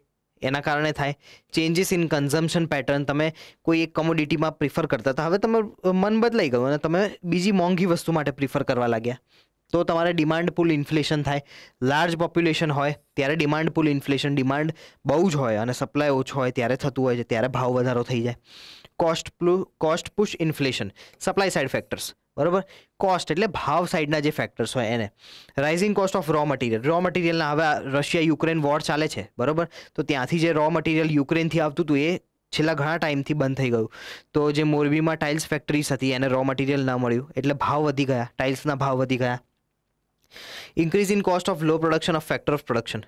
એના કારણે થાય ચેન્જીસ ઇન કન્ઝમ્પશન પેટર્ન તમે કોઈ એક કોમોડિટીમાં પ્રિફર કરતા હતા હવે તમે મન બદલાઈ ગયું અને તમે બીજી મોંઘી વસ્તુ માટે પ્રિફર કરવા લાગ્યા તો તમારે ડિમાન્ડ પુલ ઇન્ફ્લેશન થાય લાર્જ પોપ્યુલેશન હોય ત્યારે ડિમાન્ડ પુલ ઇન્ફ્લેશન ડિમાન્ડ બહુ જ હોય અને સપ્લાય ઓછો હોય ત્યારે થતું હોય છે ત્યારે ભાવ વધારો થઈ જાય કોસ્ટ પ્લુ cost push inflation supply side factors બરાબર કોસ્ટ એટલે ભાવ સાઈડના જે ફેક્ટર્સ હોય એને rising cost of raw material raw મટીરિયલના હવે રશિયા યુક્રેન વોર ચાલે છે બરાબર તો ત્યાંથી જે રો મટીરિયલ યુક્રેનથી આવતું હતું એ છેલ્લા ઘણા ટાઈમથી બંધ થઈ ગયું તો જે મોરબીમાં ટાઇલ્સ ફેક્ટરીઝ હતી એને રો મટીરિયલ ના મળ્યું એટલે ભાવ વધી ગયા ટાઇલ્સના ભાવ વધી ગયા increase in cost of low production of factor of production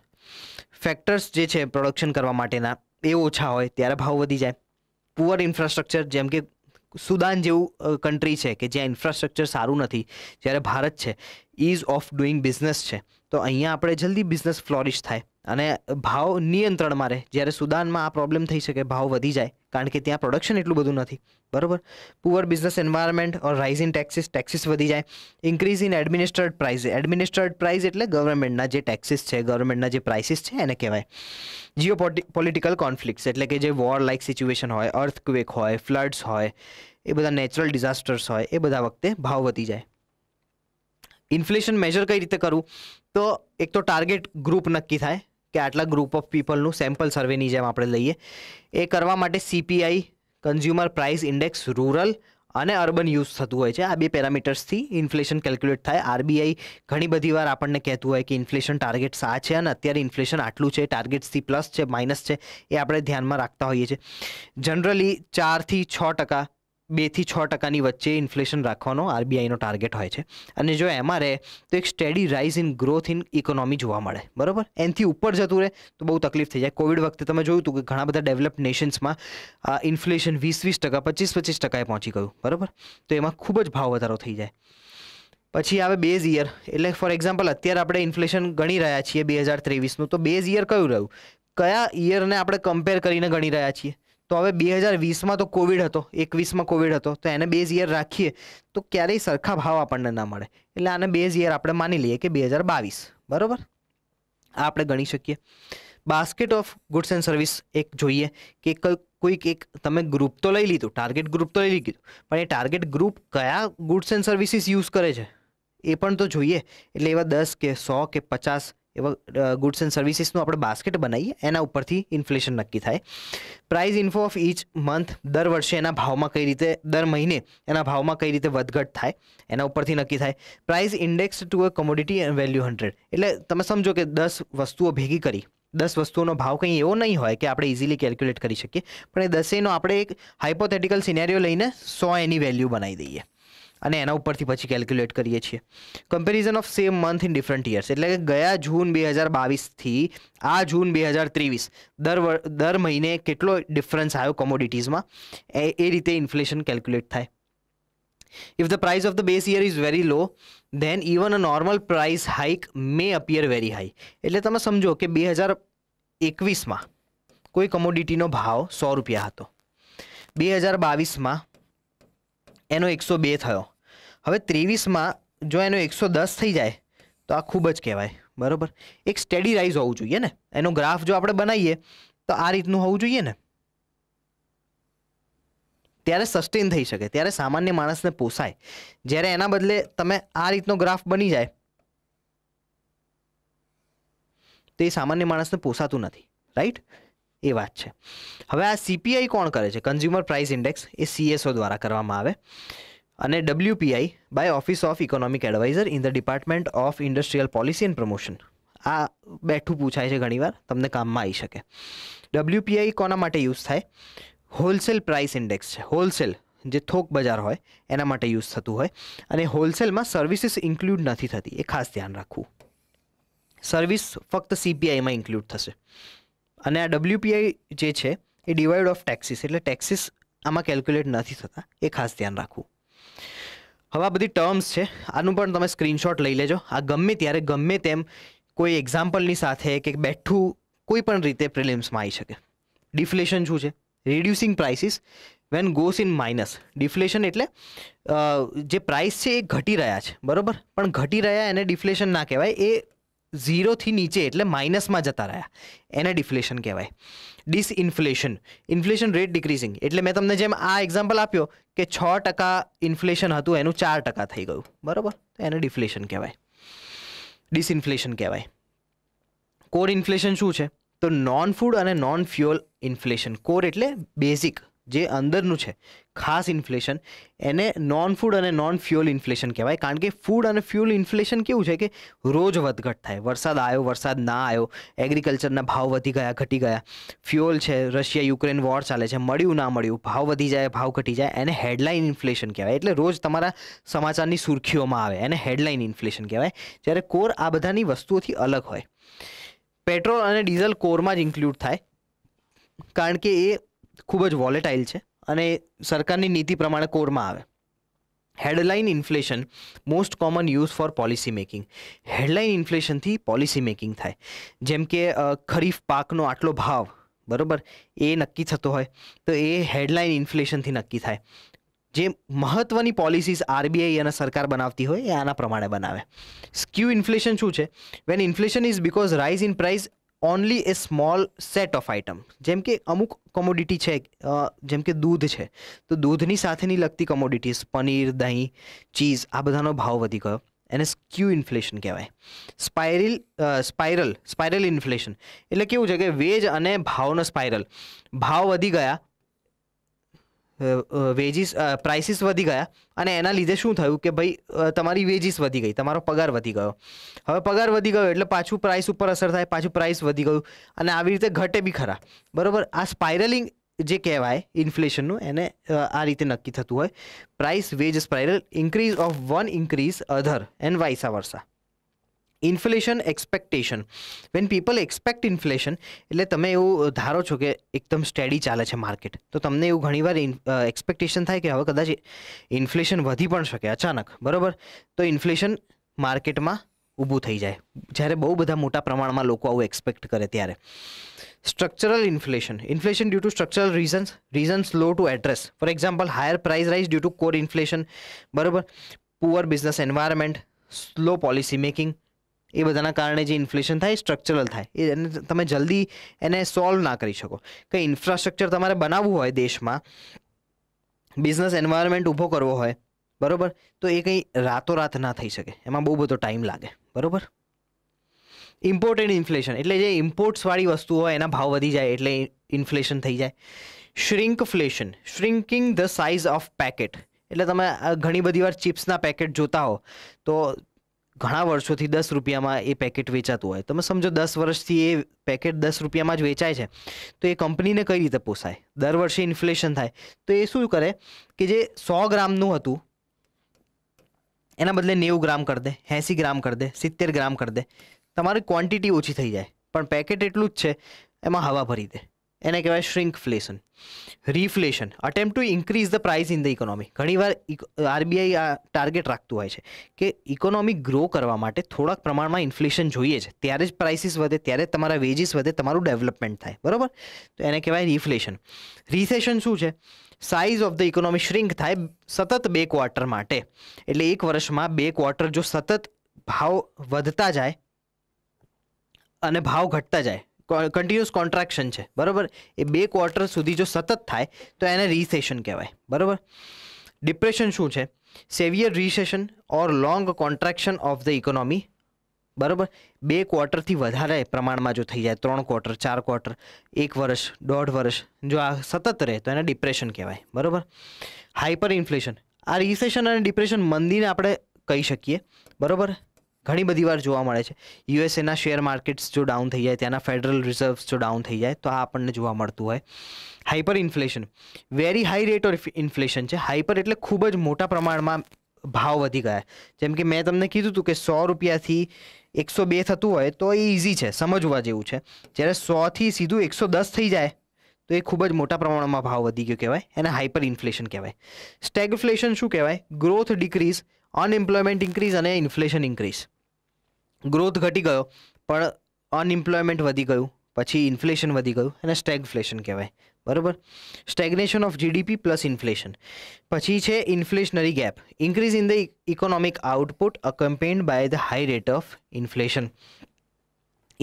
factors જે છે પ્રોડક્શન કરવા માટેના એ ઓછા હોય ત્યારે ભાવ વધી જાય પુઅર ઇન્ફ્રાસ્ટ્રક્ચર જેમ કે સુદાન જેવું કન્ટ્રી છે કે જ્યાં ઇન્ફ્રાસ્ટ્રક્ચર સારું નથી જ્યારે ભારત છે ઇઝ ઓફ ડુઈંગ બિઝનેસ છે તો અહીંયા આપણે જલ્દી બિઝનેસ ફ્લોરિશ થાય અને ભાવ નિયંત્રણ મારે જ્યારે સુદાનમાં આ પ્રોબ્લેમ થઈ શકે ભાવ વધી જાય કારણ કે ત્યાં પ્રોડક્શન એટલું બધું નથી બરાબર poor business environment or rise in taxes taxes વધી જાય increase in administered price administered price એટલે ગવર્મેન્ટના જે ટેક્સીસ છે ગવર્મેન્ટના જે પ્રાઇસીસ છે એને કહેવાય જીઓ પોલિટિકલ કોન્ફ્લિક્ટ્સ એટલે કે જે વોર લાઇક સિચ્યુએશન હોય અર્થક્વેક હોય ફ્લડ્સ હોય એ બધા નેચરલ ડિઝાસ્ટર્સ હોય એ બધા વખતે ભાવ વધી જાય ઇન્ફ્લેશન મેજર કઈ રીતે કરવું તો એક તો ટાર્ગેટ ગ્રુપ નક્કી થાય કે આટલા ગ્રુપ ઓફ પીપલનું સેમ્પલ સર્વેની જેમ આપણે લઈએ એ કરવા માટે CPI consumer price index rural અને અર્બન યુઝ થતું હોય છે આ બે પેરામીટર્સથી ઇન્ફ્લેશન કેલ્ક્યુલેટ થાય આરબીઆઈ ઘણી બધી વાર આપણને કહેતું હોય કે ઇન્ફ્લેશન ટાર્ગેટ્સ આ છે અને અત્યારે ઇન્ફ્લેશન આટલું છે ટાર્ગેટ્સથી પ્લસ છે માઇનસ છે એ આપણે ધ્યાનમાં રાખતા હોઈએ છીએ જનરલી ચારથી છ ટકા બેથી છ ટકાની વચ્ચે ઇન્ફ્લેશન રાખવાનો આરબીઆઈનો ટાર્ગેટ હોય છે અને જો એમાં રહે તો એક steady rise in growth in economy જોવા મળે બરાબર એનાથી ઉપર જતું રહે તો બહુ તકલીફ થઈ જાય કોવિડ વખતે તમે જોયું હતું કે ઘણા બધા ડેવલપ નેશન્સમાં ઇન્ફ્લેશન વીસ વીસ ટકા પચીસ પચીસ ટકાએ પહોંચી ગયું બરાબર તો એમાં ખૂબ જ ભાવ વધારો થઈ જાય પછી આવે બેઝ યર એટલે ફોર એક્ઝામ્પલ અત્યારે આપણે ઇન્ફ્લેશન ગણી રહ્યા છીએ બે હજાર ત્રેવીસનું તો બેઝ યર કયું રહ્યું કયા યરને આપણે કમ્પેર કરીને ગણી રહ્યા છીએ તો હવે બે હજાર વીસમાં તો કોવિડ હતો એકવીસમાં કોવિડ હતો તો એને બેઝ યર રાખીએ તો ક્યારેય સરખા ભાવ આપણને ના મળે એટલે આને બેઝ યર આપણે માની લઈએ કે બે હજાર બાવીસ બરાબર આ આપણે ગણી શકીએ basket of goods and service એક જોઈએ કે કોઈક એક તમે ગ્રુપ તો લઈ લીધું ટાર્ગેટ ગ્રુપ તો લઈ લીધું પણ એ ટાર્ગેટ ગ્રુપ કયા ગુડ્સ એન્ડ સર્વિસીસ યુઝ કરે છે એ પણ તો જોઈએ એટલે એવા દસ કે સો કે પચાસ એવા ગુડ્સ એન્ડ સર્વિસીસનું આપણે બાસ્કેટ બનાવીએ એના ઉપરથી ઇન્ફ્લેશન નક્કી થાય price info of each month દર વર્ષે એના ભાવમાં કઈ રીતે દર મહિને એના ભાવમાં કઈ રીતે વધઘટ થાય એના ઉપરથી નક્કી થાય price index to a commodity and value hundred એટલે તમે સમજો કે દસ વસ્તુઓ ભેગી કરી દસ વસ્તુઓનો ભાવ કંઈ એવો નહીં હોય કે આપણે ઇઝીલી કેલ્ક્યુલેટ કરી શકીએ પણ એ દસેયનો આપણે એક હાઇપોથેટિકલ સિનેરિયો લઈને સો એની વેલ્યુ બનાવી દઈએ અને એના ઉપરથી પછી કેલ્ક્યુલેટ કરીએ છીએ comparison of same month in different years એટલે કે ગયા જૂન બે હજાર બાવીસથી આ જૂન બે હજાર ત્રેવીસ દર દર મહિને કેટલો ડિફરન્સ આવ્યો કોમોડિટીઝમાં એ એ રીતે ઇન્ફ્લેશન કેલ્ક્યુલેટ થાય if the price of the base year is very low then even a normal price hike may appear very high એટલે તમે સમજો કે બે હજાર એકવીસમાં કોઈ કોમોડિટીનો ભાવ સો રૂપિયા હતો બે હજાર બાવીસમાં એનો એકસો બે થયો હવે ત્રેવીસમાં જો એનો એકસો દસ થઈ જાય તો આ ખૂબ જ કહેવાય બરાબર એક સ્ટેડી રાઈઝ હોવું જોઈએ ને એનો ગ્રાફ જો આપણે બનાવીએ તો આ રીતનું હોવું જોઈએ ને ત્યારે સસ્ટેન થઈ શકે ત્યારે સામાન્ય માણસને પોસાય જ્યારે એના બદલે તમે આ રીતનો ગ્રાફ બની જાય તો એ સામાન્ય માણસને પોસાતું નથી રાઈટ એ વાત છે હવે આ સીપીઆઈ કોણ કરે છે કન્ઝ્યુમર પ્રાઇસ ઇન્ડેક્સ એ સીએસઓ દ્વારા કરવામાં આવે અને WPI by office of economic adviser in the department of industrial policy and promotion આ બેઠું પૂછાય છે ઘણીવાર તમને કામમાં આવી શકે ડબલ્યુપીઆઈ કોના માટે યુઝ થાય હોલસેલ પ્રાઇસ ઇન્ડેક્સ છે હોલસેલ જે થોક બજાર હોય એના માટે યુઝ થતું હોય અને હોલસેલમાં સર્વિસીસ ઇન્ક્લુડ નથી થતી એ ખાસ ધ્યાન રાખવું સર્વિસ ફક્ત સીપીઆઈમાં ઇન્ક્લુડ થશે અને આ ડબલ્યુપીઆઈ જે છે એ ડિવાઇડ ઓફ ટેક્સીસ એટલે ટેક્સીસ આમાં કેલ્ક્યુલેટ નથી થતા એ ખાસ ધ્યાન રાખવું હવે આ બધી ટર્મ્સ છે આનું પણ તમે સ્ક્રીનશોટ લઈ લેજો આ ગમે ત્યારે ગમે તેમ કોઈ એક્ઝામ્પલની સાથે કે બેઠું કોઈ પણ રીતે પ્રિલિમ્સમાં આવી શકે ડિફ્લેશન શું છે reducing prices when goes in minus deflation એટલે જે પ્રાઇસ છે એ ઘટી રહ્યા છે બરાબર પણ ઘટી રહ્યા એને ડિફ્લેશન ના કહેવાય એ ઝીરોથી નીચે એટલે માઇનસમાં જતા રહ્યા એને ડિફ્લેશન કહેવાય ડિસઇન્ફ્લેશન ઇન્ફ્લેશન રેટ ડિક્રીઝિંગ એટલે મેં તમને જેમ આ એક્ઝામ્પલ આપ્યો કે છ ટકા ઇન્ફ્લેશન હતું એનું ચાર ટકા થઈ ગયું બરાબર તો એને ડિફ્લેશન કહેવાય ડિસઇન્ફ્લેશન કહેવાય કોર ઇન્ફ્લેશન શું છે તો નોન ફૂડ અને નોન ફ્યુઅલ ઇન્ફ્લેશન કોર એટલે બેઝિક જે અંદરનું છે ખાસ ઇન્ફ્લેશન એને નોન ફૂડ અને નોન ફ્યુઅલ ઇન્ફ્લેશન કહેવાય કારણ કે ફૂડ અને ફ્યુઅલ ઇન્ફ્લેશન કેવું છે કે રોજ વધઘટ થાય વરસાદ આવ્યો વરસાદ ના આવ્યો એગ્રીકલ્ચરના ભાવ વધી ગયા ઘટી ગયા ફ્યુઅલ છે રશિયા યુક્રેન વોર ચાલે છે મળ્યું ના મળ્યું ભાવ વધી જાય ભાવ ઘટી જાય એને હેડલાઇન ઇન્ફ્લેશન કહેવાય એટલે રોજ તમારા સમાચારની સુરખીઓમાં આવે એને હેડલાઇન ઇન્ફ્લેશન કહેવાય જ્યારે કોર આ બધાની વસ્તુઓથી અલગ હોય પેટ્રોલ અને ડીઝલ કોરમાં જ ઇન્ક્લુડ થાય કારણ કે એ ખૂબ જ વોલેટાઇલ છે અને સરકારની નીતિ પ્રમાણે કોરમાં આવે headline inflation most common use for policy making headline ઇન્ફ્લેશનથી પોલિસી મેકિંગ થાય જેમ કે ખરીફ પાકનો આટલો ભાવ બરાબર એ નક્કી થતો હોય તો એ હેડલાઇન ઇન્ફ્લેશનથી નક્કી થાય જે મહત્ત્વની પોલિસીસ આરબીઆઈ અને સરકાર બનાવતી હોય એ આના પ્રમાણે બનાવે સ્ક્યુ ઇન્ફ્લેશન શું છે when inflation is because rise in price only a small set of item જેમ કે અમુક કોમોડિટી છે જેમ કે દૂધ છે તો દૂધની સાથેની લગતી કોમોડિટીઝ પનીર દહીં ચીઝ આ બધાનો ભાવ વધી ગયો એને સ્ક્યુ ઇન્ફ્લેશન કહેવાય સ્પાયરલ સ્પાયરલ સ્પાયરલ ઇન્ફ્લેશન એટલે કેવું છે કે વેજ અને ભાવનો સ્પાયરલ ભાવ વધી ગયા વેજીસ પ્રાઇસીસ વધી ગયા અને એના લીધે શું થયું કે ભાઈ તમારી વેજીસ વધી ગઈ તમારો પગાર વધી ગયો હવે પગાર વધી ગયો એટલે પાછું પ્રાઇસ ઉપર અસર થાય પાછું પ્રાઇસ વધી ગયું અને આવી રીતે ઘટે બી ખરા બરાબર આ સ્પાઇરલિંગ જે કહેવાય ઇન્ફ્લેશનનું એને આ રીતે નક્કી થતું હોય price wage spiral increase of one increase other and vice versa inflation expectation when people expect inflation એટલે તમે એવું ધારો છો કે એકદમ સ્ટેડી ચાલે છે માર્કેટ તો તમને એવું ઘણીવાર એક્સપેક્ટેશન થાય કે હવે કદાચ ઇન્ફ્લેશન વધી પણ શકે અચાનક બરાબર તો ઇન્ફ્લેશન માર્કેટમાં ઊભું થઈ જાય જ્યારે બહુ બધા મોટા પ્રમાણમાં લોકો આવું એક્સપેક્ટ કરે ત્યારે structural inflation inflation due to structural reasons reasons low to address for example higher price rise due to core inflation બરાબર poor business environment slow policy making એ બધાના કારણે જે ઇન્ફ્લેશન થાય સ્ટ્રક્ચરલ થાય એને તમે જલ્દી એને સોલ્વ ના કરી શકો કે ઇન્ફ્રાસ્ટ્રક્ચર તમારે બનાવવું હોય દેશમાં બિઝનેસ એન્વાયરમેન્ટ ઊભો કરવો હોય બરાબર તો એ કંઈ રાતોરાત ના થઈ શકે એમાં બહુ બધો ટાઈમ લાગે બરાબર ઇમ્પોર્ટેડ ઇન્ફ્લેશન એટલે જે ઇમ્પોર્ટ્સવાળી વસ્તુ હોય એના ભાવ વધી જાય એટલે ઇન્ફ્લેશન થઈ જાય shrinkflation shrinking the size of packet એટલે તમે ઘણી બધી વાર ચિપ્સના પેકેટ જોતા હો તો ઘણા વર્ષોથી દસ રૂપિયામાં એ પેકેટ વેચાતું હોય તમે સમજો દસ વર્ષથી એ પેકેટ દસ રૂપિયામાં જ વેચાય છે તો એ કંપનીને કઈ રીતે પોસાય દર વર્ષે ઇન્ફ્લેશન થાય તો એ શું કરે કે જે સો ગ્રામનું હતું એના બદલે નેવું ગ્રામ કરી દે એંસી ગ્રામ કરી દે સિત્તેર ગ્રામ કરી દે તમારી ક્વોન્ટિટી ઓછી થઈ જાય પણ પેકેટ એટલું જ છે એમાં હવા ભરી દે એને કહેવાય shrinkflation reflation attempt to increase the price in the economy ઘણીવાર આરબીઆઈ આ ટાર્ગેટ રાખતું હોય છે કે ઇકોનોમી ગ્રો કરવા માટે થોડાક પ્રમાણમાં ઇન્ફ્લેશન જોઈએ છે ત્યારે જ પ્રાઇસીસ વધે ત્યારે તમારા વેજીસ વધે તમારું ડેવલપમેન્ટ થાય બરાબર તો એને કહેવાય રિફ્લેશન રિસેશન શું છે size of the economy shrink થાય સતત બે ક્વાર્ટર માટે એટલે એક વર્ષમાં બે ક્વાર્ટર જો સતત ભાવ વધતા જાય અને ભાવ ઘટતા જાય કન્ટિન્યુઅસ કોન્ટ્રાક્શન છે બરાબર એ બે ક્વાર્ટર સુધી જો સતત થાય તો એને રિસેશન કહેવાય બરાબર ડિપ્રેશન શું છે severe recession or long contraction of the economy બરાબર બે ક્વાર્ટરથી વધારે પ્રમાણમાં જો થઈ જાય ત્રણ ક્વાર્ટર ચાર ક્વાર્ટર એક વર્ષ દોઢ વર્ષ જો આ સતત રહે તો એને ડિપ્રેશન કહેવાય બરાબર હાઇપર ઇન્ફ્લેશન આ રિસેશન અને ડિપ્રેશન મંદીને આપણે કહી શકીએ બરાબર ઘણી બધી વાર જોવા મળે છે યુએસએના શેર માર્કેટ્સ જો ડાઉન થઈ જાય ત્યાંના ફેડરલ રિઝર્વ્સ જો ડાઉન થઈ જાય તો આ આપણને જોવા મળતું હોય hyper inflation very high rate of inflation છે હાઇપર એટલે ખૂબ જ મોટા પ્રમાણમાં ભાવ વધી ગયા જેમ કે મેં તમને કીધું હતું કે સો રૂપિયાથી એકસો બે થતું હોય તો એ ઇઝી છે સમજવા જેવું છે જ્યારે સોથી સીધું એકસો દસ થઈ જાય તો એ ખૂબ જ મોટા પ્રમાણમાં ભાવ વધી ગયો કહેવાય એને હાઇપર ઇન્ફ્લેશન કહેવાય સ્ટેગફ્લેશન શું કહેવાય ગ્રોથ ડિક્રીઝ અનએમ્પ્લોયમેન્ટ ઇન્ક્રીઝ અને ઇન્ફ્લેશન ઇન્ક્રીઝ ગ્રોથ ઘટી ગયો પણ અનએમ્પ્લોયમેન્ટ વધી ગયું પછી ઇન્ફ્લેશન વધી ગયું અને સ્ટેગફ્લેશન કહેવાય બરાબર stagnation of GDP plus inflation પછી છે inflationary gap increase in the economic output accompanied by the high rate of inflation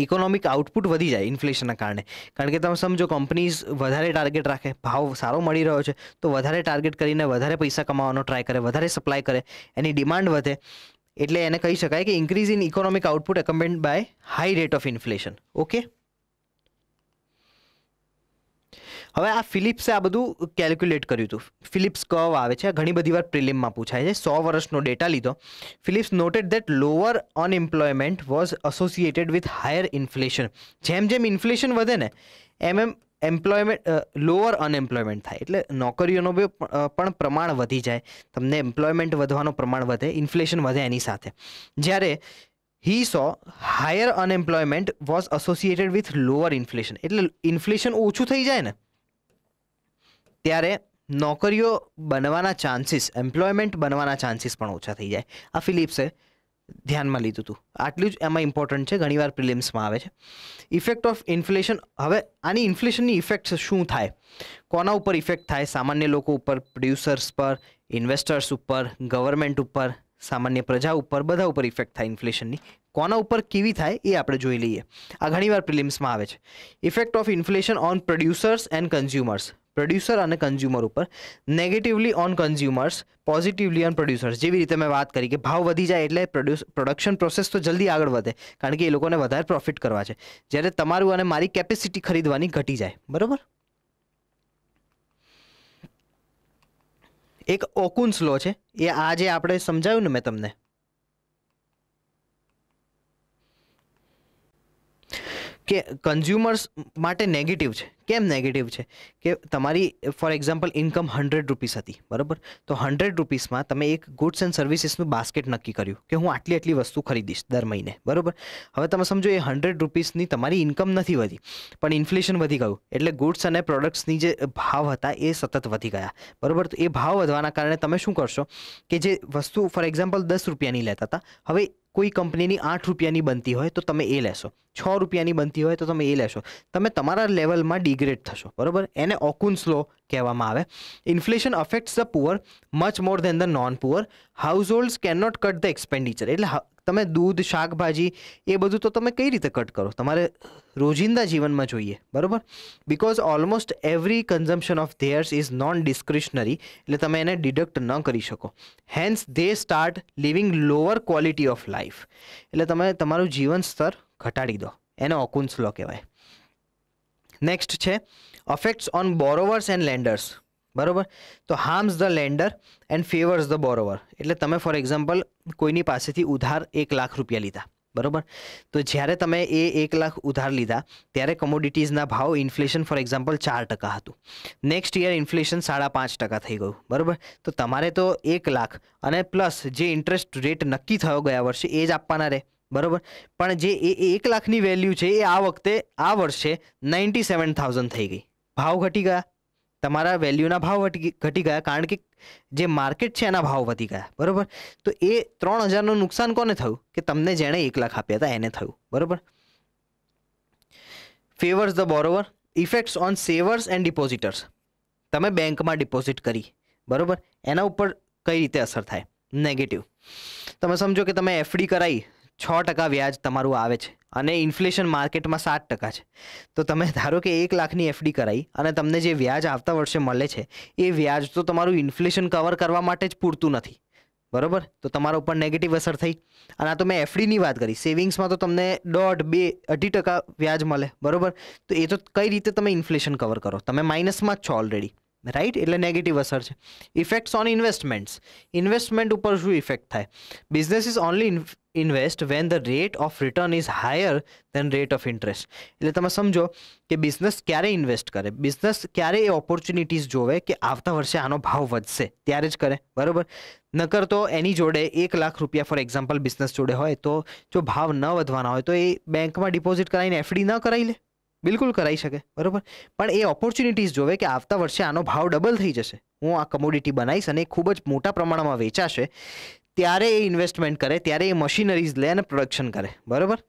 economic output વધી જાય ઇન્ફ્લેશનના કારણે કારણ કે તમે સમજો કંપનીઝ વધારે ટાર્ગેટ રાખે ભાવ સારો મળી રહ્યો છે તો વધારે ટાર્ગેટ કરીને વધારે પૈસા કમાવાનો ટ્રાય કરે વધારે સપ્લાય કરે એની ડિમાન્ડ વધે એટલે એને કહી શકાય કે increase in economic output accompanied by high rate of inflation okay હવે આ ફિલિપ્સે આ બધું કેલ્ક્યુલેટ કર્યું હતું ફિલિપ્સ કવ આવે છે ઘણી બધી વાર પ્રિલિમમાં પૂછાય છે સો વર્ષનો ડેટા લીધો Phillips noted that lower unemployment was associated with higher inflation જેમ જેમ ઇન્ફ્લેશન વધે ને એમ એમ એમ્પ્લોયમેન્ટ લોઅર અનએમ્પ્લોયમેન્ટ થાય એટલે નોકરીઓનો બી પણ પ્રમાણ વધી જાય તમને એમ્પ્લોયમેન્ટ વધવાનું પ્રમાણ વધે ઇન્ફ્લેશન વધે એની સાથે જ્યારે he saw higher unemployment was associated with lower inflation એટલે ઇન્ફ્લેશન ઓછું થઈ જાય ને ત્યારે નોકરીઓ બનવાના ચાન્સીસ એમ્પ્લોયમેન્ટ બનવાના ચાન્સીસ પણ ઓછા થઈ જાય આ ફિલિપ્સે ધ્યાનમાં લીધું હતું આટલું જ એમાં ઇમ્પોર્ટન્ટ છે ઘણીવાર પ્રિલિમ્સમાં આવે છે ઇફેક્ટ ઓફ ઇન્ફ્લેશન હવે આની ઇન્ફ્લેશનની ઇફેક્ટ શું થાય કોના ઉપર ઇફેક્ટ થાય સામાન્ય લોકો ઉપર પ્રોડ્યુસર્સ પર ઇન્વેસ્ટર્સ ઉપર ગવર્મેન્ટ ઉપર સામાન્ય પ્રજા ઉપર બધા ઉપર ઇફેક્ટ થાય ઇન્ફ્લેશનની કોના ઉપર કેવી થાય એ આપણે જોઈ લઈએ આ ઘણીવાર પ્રિલિમ્સમાં આવે છે effect of inflation on producers and consumers producer અને કન્ઝ્યુમર ઉપર negatively on consumers positively on producers જેવી રીતે મેં વાત કરી કે ભાવ વધી જાય એટલે પ્રોડ્યુસ પ્રોડક્શન પ્રોસેસ તો જલ્દી આગળ વધે કારણ કે એ લોકોને વધારે પ્રોફિટ કરવા છે જ્યારે તમારું અને મારી કેપેસિટી ખરીદવાની ઘટી જાય બરાબર એક ઓકુન્સ લો છે એ આજે આપણે સમજાવ્યું ને મેં તમને કે કન્ઝ્યુમર્સ માટે નેગેટિવ છે કેમ નેગેટિવ છે કે તમારી for example income hundred rupees હતી બરાબર તો હંડ્રેડ રૂપીસમાં તમે એક ગુડ્સ એન્ડ સર્વિસીસનું બાસ્કેટ નક્કી કર્યું કે હું આટલી આટલી વસ્તુ ખરીદીશ દર મહિને બરાબર હવે તમે સમજો એ હંડ્રેડ રૂપીસની તમારી ઇન્કમ નથી વધી પણ ઇન્ફ્લેશન વધી ગયું એટલે ગુડ્સ અને પ્રોડક્ટ્સની જે ભાવ હતા એ સતત વધી ગયા બરાબર તો એ ભાવ વધવાના કારણે તમે શું કરશો કે જે વસ્તુ ફોર એક્ઝામ્પલ દસ રૂપિયાની લેતા હતા હવે કોઈ કંપનીની આઠ રૂપિયાની બનતી હોય તો તમે એ લેશો છ રૂપિયાની બનતી હોય તો તમે એ લેશો તમે તમારા લેવલમાં ડિગ્રેડ થશો બરાબર એને ઓકુન્સ લો કહેવામાં આવે inflation affects the poor much more then the non poor household can not cut the expenditure એટલે તમે દૂધ શાકભાજી એ બધું તો તમે કઈ રીતે કટ કરો તમારે રોજિંદા જીવનમાં જોઈએ બરાબર because almost every consumption of theirs is non discretionary એટલે તમે એને ડિડક્ટ ન કરી શકો hence they start living lower quality of life એટલે તમે તમારું જીવન સ્તર ઘટાડી દો એને ઓકુન્સ લો કહેવાય નેક્સ્ટ છે affects on borrowers and lenders બરાબર તો harms the lender and favours the borrower એટલે તમે ફોર એક્ઝામ્પલ કોઈની પાસેથી ઉધાર એક લાખ રૂપિયા લીધા બરાબર તો જ્યારે તમે એ એક લાખ ઉધાર લીધા ત્યારે કમોડિટીઝના ભાવ ઇન્ફ્લેશન ફોર એક્ઝામ્પલ ચાર ટકા હતું નેક્સ્ટ યર ઇન્ફ્લેશન સાડા પાંચ ટકા થઈ ગયું બરાબર તો તમારે તો એક લાખ અને પ્લસ જે ઇન્ટરેસ્ટ રેટ નક્કી થયો ગયા વર્ષે એ જ આપવાના રહે બરાબર પણ જે એ એક લાખની વેલ્યુ છે એ આ વખતે આ વર્ષે નાઇન્ટી સેવન થાઉઝન્ડ થઈ ગઈ ભાવ ઘટી ગયા તમારા વેલ્યુના ભાવ ઘટી ગયા કારણ કે જે માર્કેટ છે એના ભાવ વધી ગયા બરાબર તો એ ત્રણ હજારનું નુકસાન કોને થયું કે તમને જેણે એક લાખ આપ્યા હતા એને થયું બરાબર favours the borrower effects on savers and depositors તમે બેંકમાં ડિપોઝિટ કરી બરાબર એના ઉપર કઈ રીતે અસર થાય નેગેટિવ તમે સમજો કે તમે એફડી કરાવી છ ટકા વ્યાજ તમારું આવે છે અને ઇન્ફ્લેશન માર્કેટમાં સાત ટકા છે તો તમે ધારો કે એક લાખની એફડી કરાવી અને તમને જે વ્યાજ આવતા વર્ષે મળે છે એ વ્યાજ તો તમારું ઇન્ફ્લેશન કવર કરવા માટે જ પૂરતું નથી બરાબર તો તમારા ઉપર નેગેટિવ અસર થઈ અને આ તો મેં એફડીની વાત કરી સેવિંગ્સમાં તો તમને દોઢ બે અઢી ટકા વ્યાજ મળે બરાબર તો એ તો કઈ રીતે તમે ઇન્ફ્લેશન કવર કરો તમે માઇનસમાં જ છો ઓલરેડી રાઈટ એટલે નેગેટિવ અસર છે ઇફેક્ટ્સ ઓન ઇન્વેસ્ટમેન્ટ્સ ઇન્વેસ્ટમેન્ટ ઉપર શું ઇફેક્ટ થાય business is only invest when the rate of return is higher than rate of interest એટલે તમે સમજો કે બિઝનેસ ક્યારે ઇન્વેસ્ટ કરે બિઝનેસ ક્યારે એ ઓપોર્ચ્યુનિટીઝ જોવે કે આવતા વર્ષે આનો ભાવ વધશે ત્યારે જ કરે બરાબર નકર તો એની જોડે એક લાખ રૂપિયા ફોર એક્ઝામ્પલ બિઝનેસ જોડે હોય તો જો ભાવ ન વધવાના હોય તો એ બેંકમાં ડિપોઝિટ કરાવીને એફડી ન કરાવી લે બિલકુલ કરાઈ શકે બરાબર પણ એ ઓપોર્ચ્યુનિટીઝ જોવે કે આવતા વર્ષે આનો ભાવ ડબલ થઈ જશે હું આ કમોડિટી બનાવીશ અને ખૂબ જ મોટા પ્રમાણમાં વેચાશે ત્યારે એ ઇન્વેસ્ટમેન્ટ કરે ત્યારે એ મશીનરીઝ લે અને પ્રોડક્શન કરે બરાબર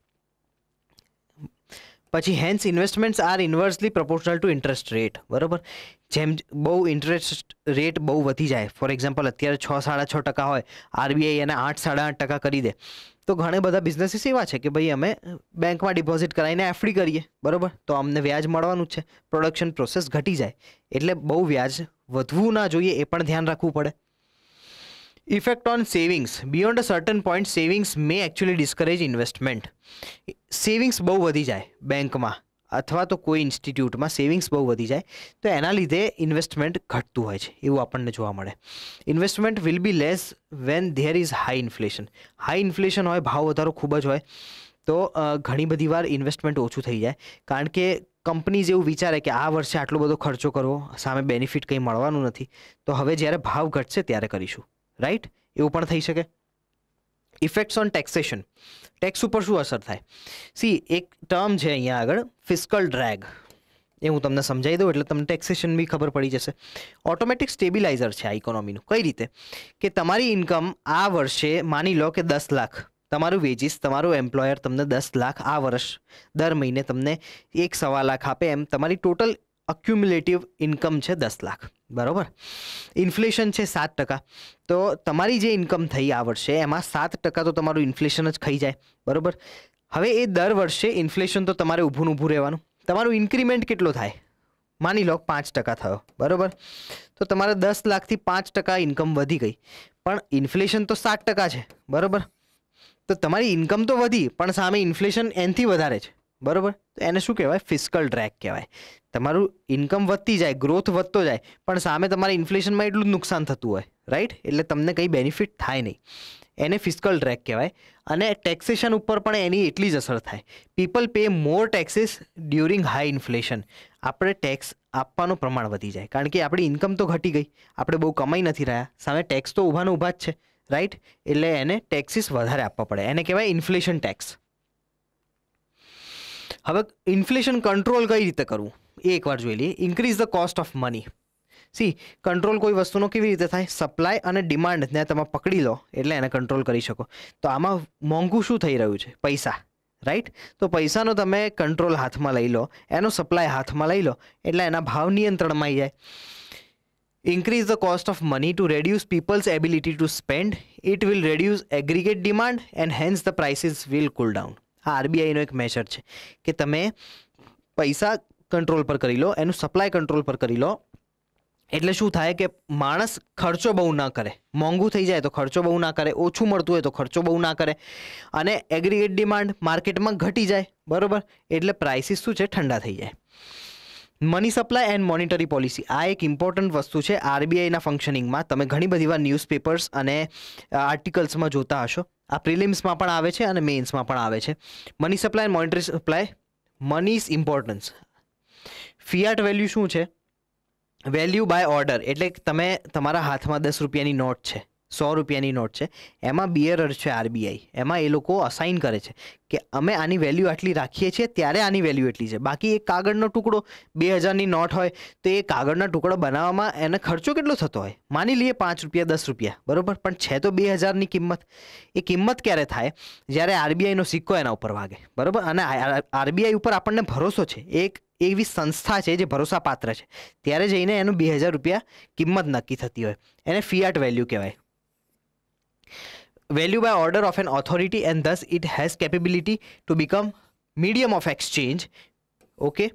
પછી hence investments are inversely proportional to interest rate બરાબર જેમ બહુ ઇન્ટરેસ્ટ રેટ બહુ વધી જાય ફોર એક્ઝામ્પલ અત્યારે છ સાડા છ ટકા હોય આરબીઆઈ એને આઠ સાડા આઠ ટકા કરી દે તો ઘણા બધા બિઝનેસીસ એવા છે કે ભાઈ અમે બેંકમાં ડિપોઝિટ કરાવીને એફડી કરીએ બરાબર તો અમને વ્યાજ મળવાનું છે પ્રોડક્શન પ્રોસેસ ઘટી જાય એટલે બહુ વ્યાજ વધવું ના જોઈએ એ પણ ધ્યાન રાખવું પડે effect on savings beyond a certain point savings may actually discourage investment savings બહુ વધી જાય બેંકમાં અથવા તો કોઈ ઇન્સ્ટિટ્યૂટમાં સેવિંગ્સ બહુ વધી જાય તો એના લીધે ઇન્વેસ્ટમેન્ટ ઘટતું હોય છે એવું આપણને જોવા મળે investment will be less when there is high inflation high inflation હોય ભાવ વધારો ખૂબ જ હોય તો ઘણી બધી વાર ઇન્વેસ્ટમેન્ટ ઓછું થઈ જાય કારણ કે કંપનીઝ એવું વિચારે કે આ વર્ષે આટલો બધો ખર્ચો કરવો સામે બેનિફિટ કંઈ મળવાનું નથી તો હવે જ્યારે ભાવ ઘટશે ત્યારે કરીશું રાઈટ એવું પણ થઈ શકે ઇફેક્ટ્સ ઓન ટેક્સેશન ટેક્સ ઉપર શું અસર થાય સી એક ટર્મ છે અહીંયા આગળ ફિસ્કલ ડ્રેગ એ હું તમને સમજાવી દઉં એટલે તમને ટેક્સેશન બી ખબર પડી જશે ઓટોમેટિક સ્ટેબિલાઇઝર છે આ ઇકોનોમીનું કઈ રીતે કે તમારી ઇન્કમ આ વર્ષે માની લો કે દસ લાખ તમારું વેજીસ તમારું એમ્પ્લોયર તમને દસ લાખ આ વર્ષ દર મહિને તમને એક સવા લાખ આપે એમ તમારી ટોટલ અક્યુમ્યુલેટિવ ઇન્કમ છે દસ લાખ બરાબર ઇન્ફ્લેશન છે સાત ટકા તો તમારી જે ઇન્કમ થઈ આ વર્ષે એમાં સાત ટકા તો તમારું ઇન્ફ્લેશન જ ખાઈ જાય બરાબર હવે એ દર વર્ષે ઇન્ફ્લેશન તો તમારે ઊભું ઊભું રહેવાનું તમારું ઇન્ક્રીમેન્ટ કેટલો થાય માની લો પાંચ ટકા થયો બરાબર તો તમારે દસ લાખથી પાંચ ટકા ઇન્કમ વધી ગઈ પણ ઇન્ફ્લેશન તો સાત ટકા છે બરાબર તો તમારી ઇન્કમ તો વધી પણ સામે ઇન્ફ્લેશન એનથી વધારે છે બરાબર તો એને શું કહેવાય ફિસ્કલ ડ્રેક કહેવાય તમારું ઇન્કમ વધતી જાય ગ્રોથ વધતો જાય પણ સામે તમારે ઇન્ફ્લેશનમાં એટલું જ નુકસાન થતું હોય રાઈટ એટલે તમને કંઈ બેનિફિટ થાય નહીં એને ફિસ્કલ ટ્રેક કહેવાય અને ટેક્સેશન ઉપર પણ એની એટલી જ અસર થાય people pay more taxes during high inflation આપણે ટેક્સ આપવાનું પ્રમાણ વધી જાય કારણ કે આપણી ઇન્કમ તો ઘટી ગઈ આપણે બહુ કમાઈ નથી રહ્યા સામે ટેક્સ તો ઊભાનો ઊભા જ છે રાઈટ એટલે એને ટેક્સીસ વધારે આપવા પડે એને કહેવાય ઇન્ફ્લેશન ટેક્સ હવે ઇન્ફ્લેશન કંટ્રોલ કઈ રીતે કરવું એ એકવાર જોઈ લઈએ increase the cost of money see control કોઈ વસ્તુનો કેવી રીતે થાય સપ્લાય અને ડિમાન્ડને તમે પકડી લો એટલે એને કંટ્રોલ કરી શકો તો આમાં મોંઘું શું થઈ રહ્યું છે પૈસા રાઈટ તો પૈસાનો તમે કંટ્રોલ હાથમાં લઈ લો એનો સપ્લાય હાથમાં લઈ લો એટલે એના ભાવ નિયંત્રણમાં આવી જાય increase the cost of money to reduce people's ability to spend it will reduce aggregate demand and hence the prices will cool down આ આરબીઆઈનો એક મેશર છે કે તમે પૈસા કંટ્રોલ પર કરી લો એનું સપ્લાય કંટ્રોલ પર કરી લો એટલે શું થાય કે માણસ ખર્ચો બહુ ના કરે મોંઘું થઈ જાય તો ખર્ચો બહુ ના કરે ઓછું મળતું હોય તો ખર્ચો બહુ ના કરે અને એગ્રીગેટ ડિમાન્ડ માર્કેટમાં ઘટી જાય બરાબર એટલે પ્રાઇસીસ શું છે ઠંડા થઈ જાય money supply and monetary policy આ એક ઇમ્પોર્ટન્ટ વસ્તુ છે આરબીઆઈના ફંક્શનિંગમાં તમે ઘણી બધી વાર ન્યૂઝપેપર્સ અને આર્ટિકલ્સમાં જોતા હશો આ પ્રિલિમ્સમાં પણ આવે છે અને મેઇન્સમાં પણ આવે છે money supply and monetary supply money is importance fiat value શું છે વેલ્યુ બાય ઓર્ડર એટલે તમે તમારા હાથમાં દસ રૂપિયાની નોટ છે સો રૂપિયાની નોટ છે એમાં બિયરર છે આરબીઆઈ એમાં એ લોકો અસાઇન કરે છે કે અમે આની વેલ્યુ આટલી રાખીએ છીએ ત્યારે આની વેલ્યુ એટલી છે બાકી એક કાગળનો ટુકડો બે હજારની નોટ હોય તો એ કાગળના ટુકડો બનાવવામાં એને ખર્ચો કેટલો થતો હોય માની લઈએ પાંચ રૂપિયા દસ રૂપિયા બરાબર પણ છે તો બે હજારની કિંમત એ કિંમત ક્યારે થાય જ્યારે આરબીઆઈનો સિક્કો એના ઉપર વાગે બરાબર અને આરબીઆઈ ઉપર આપણને ભરોસો છે એક એવી સંસ્થા છે જે ભરોસાપાત્ર છે ત્યારે જઈને એનું બે હજાર રૂપિયા કિંમત નક્કી થતી હોય એને ફિયાટ વેલ્યુ કહેવાય value by order of an authority and thus it has capability to become medium of exchange okay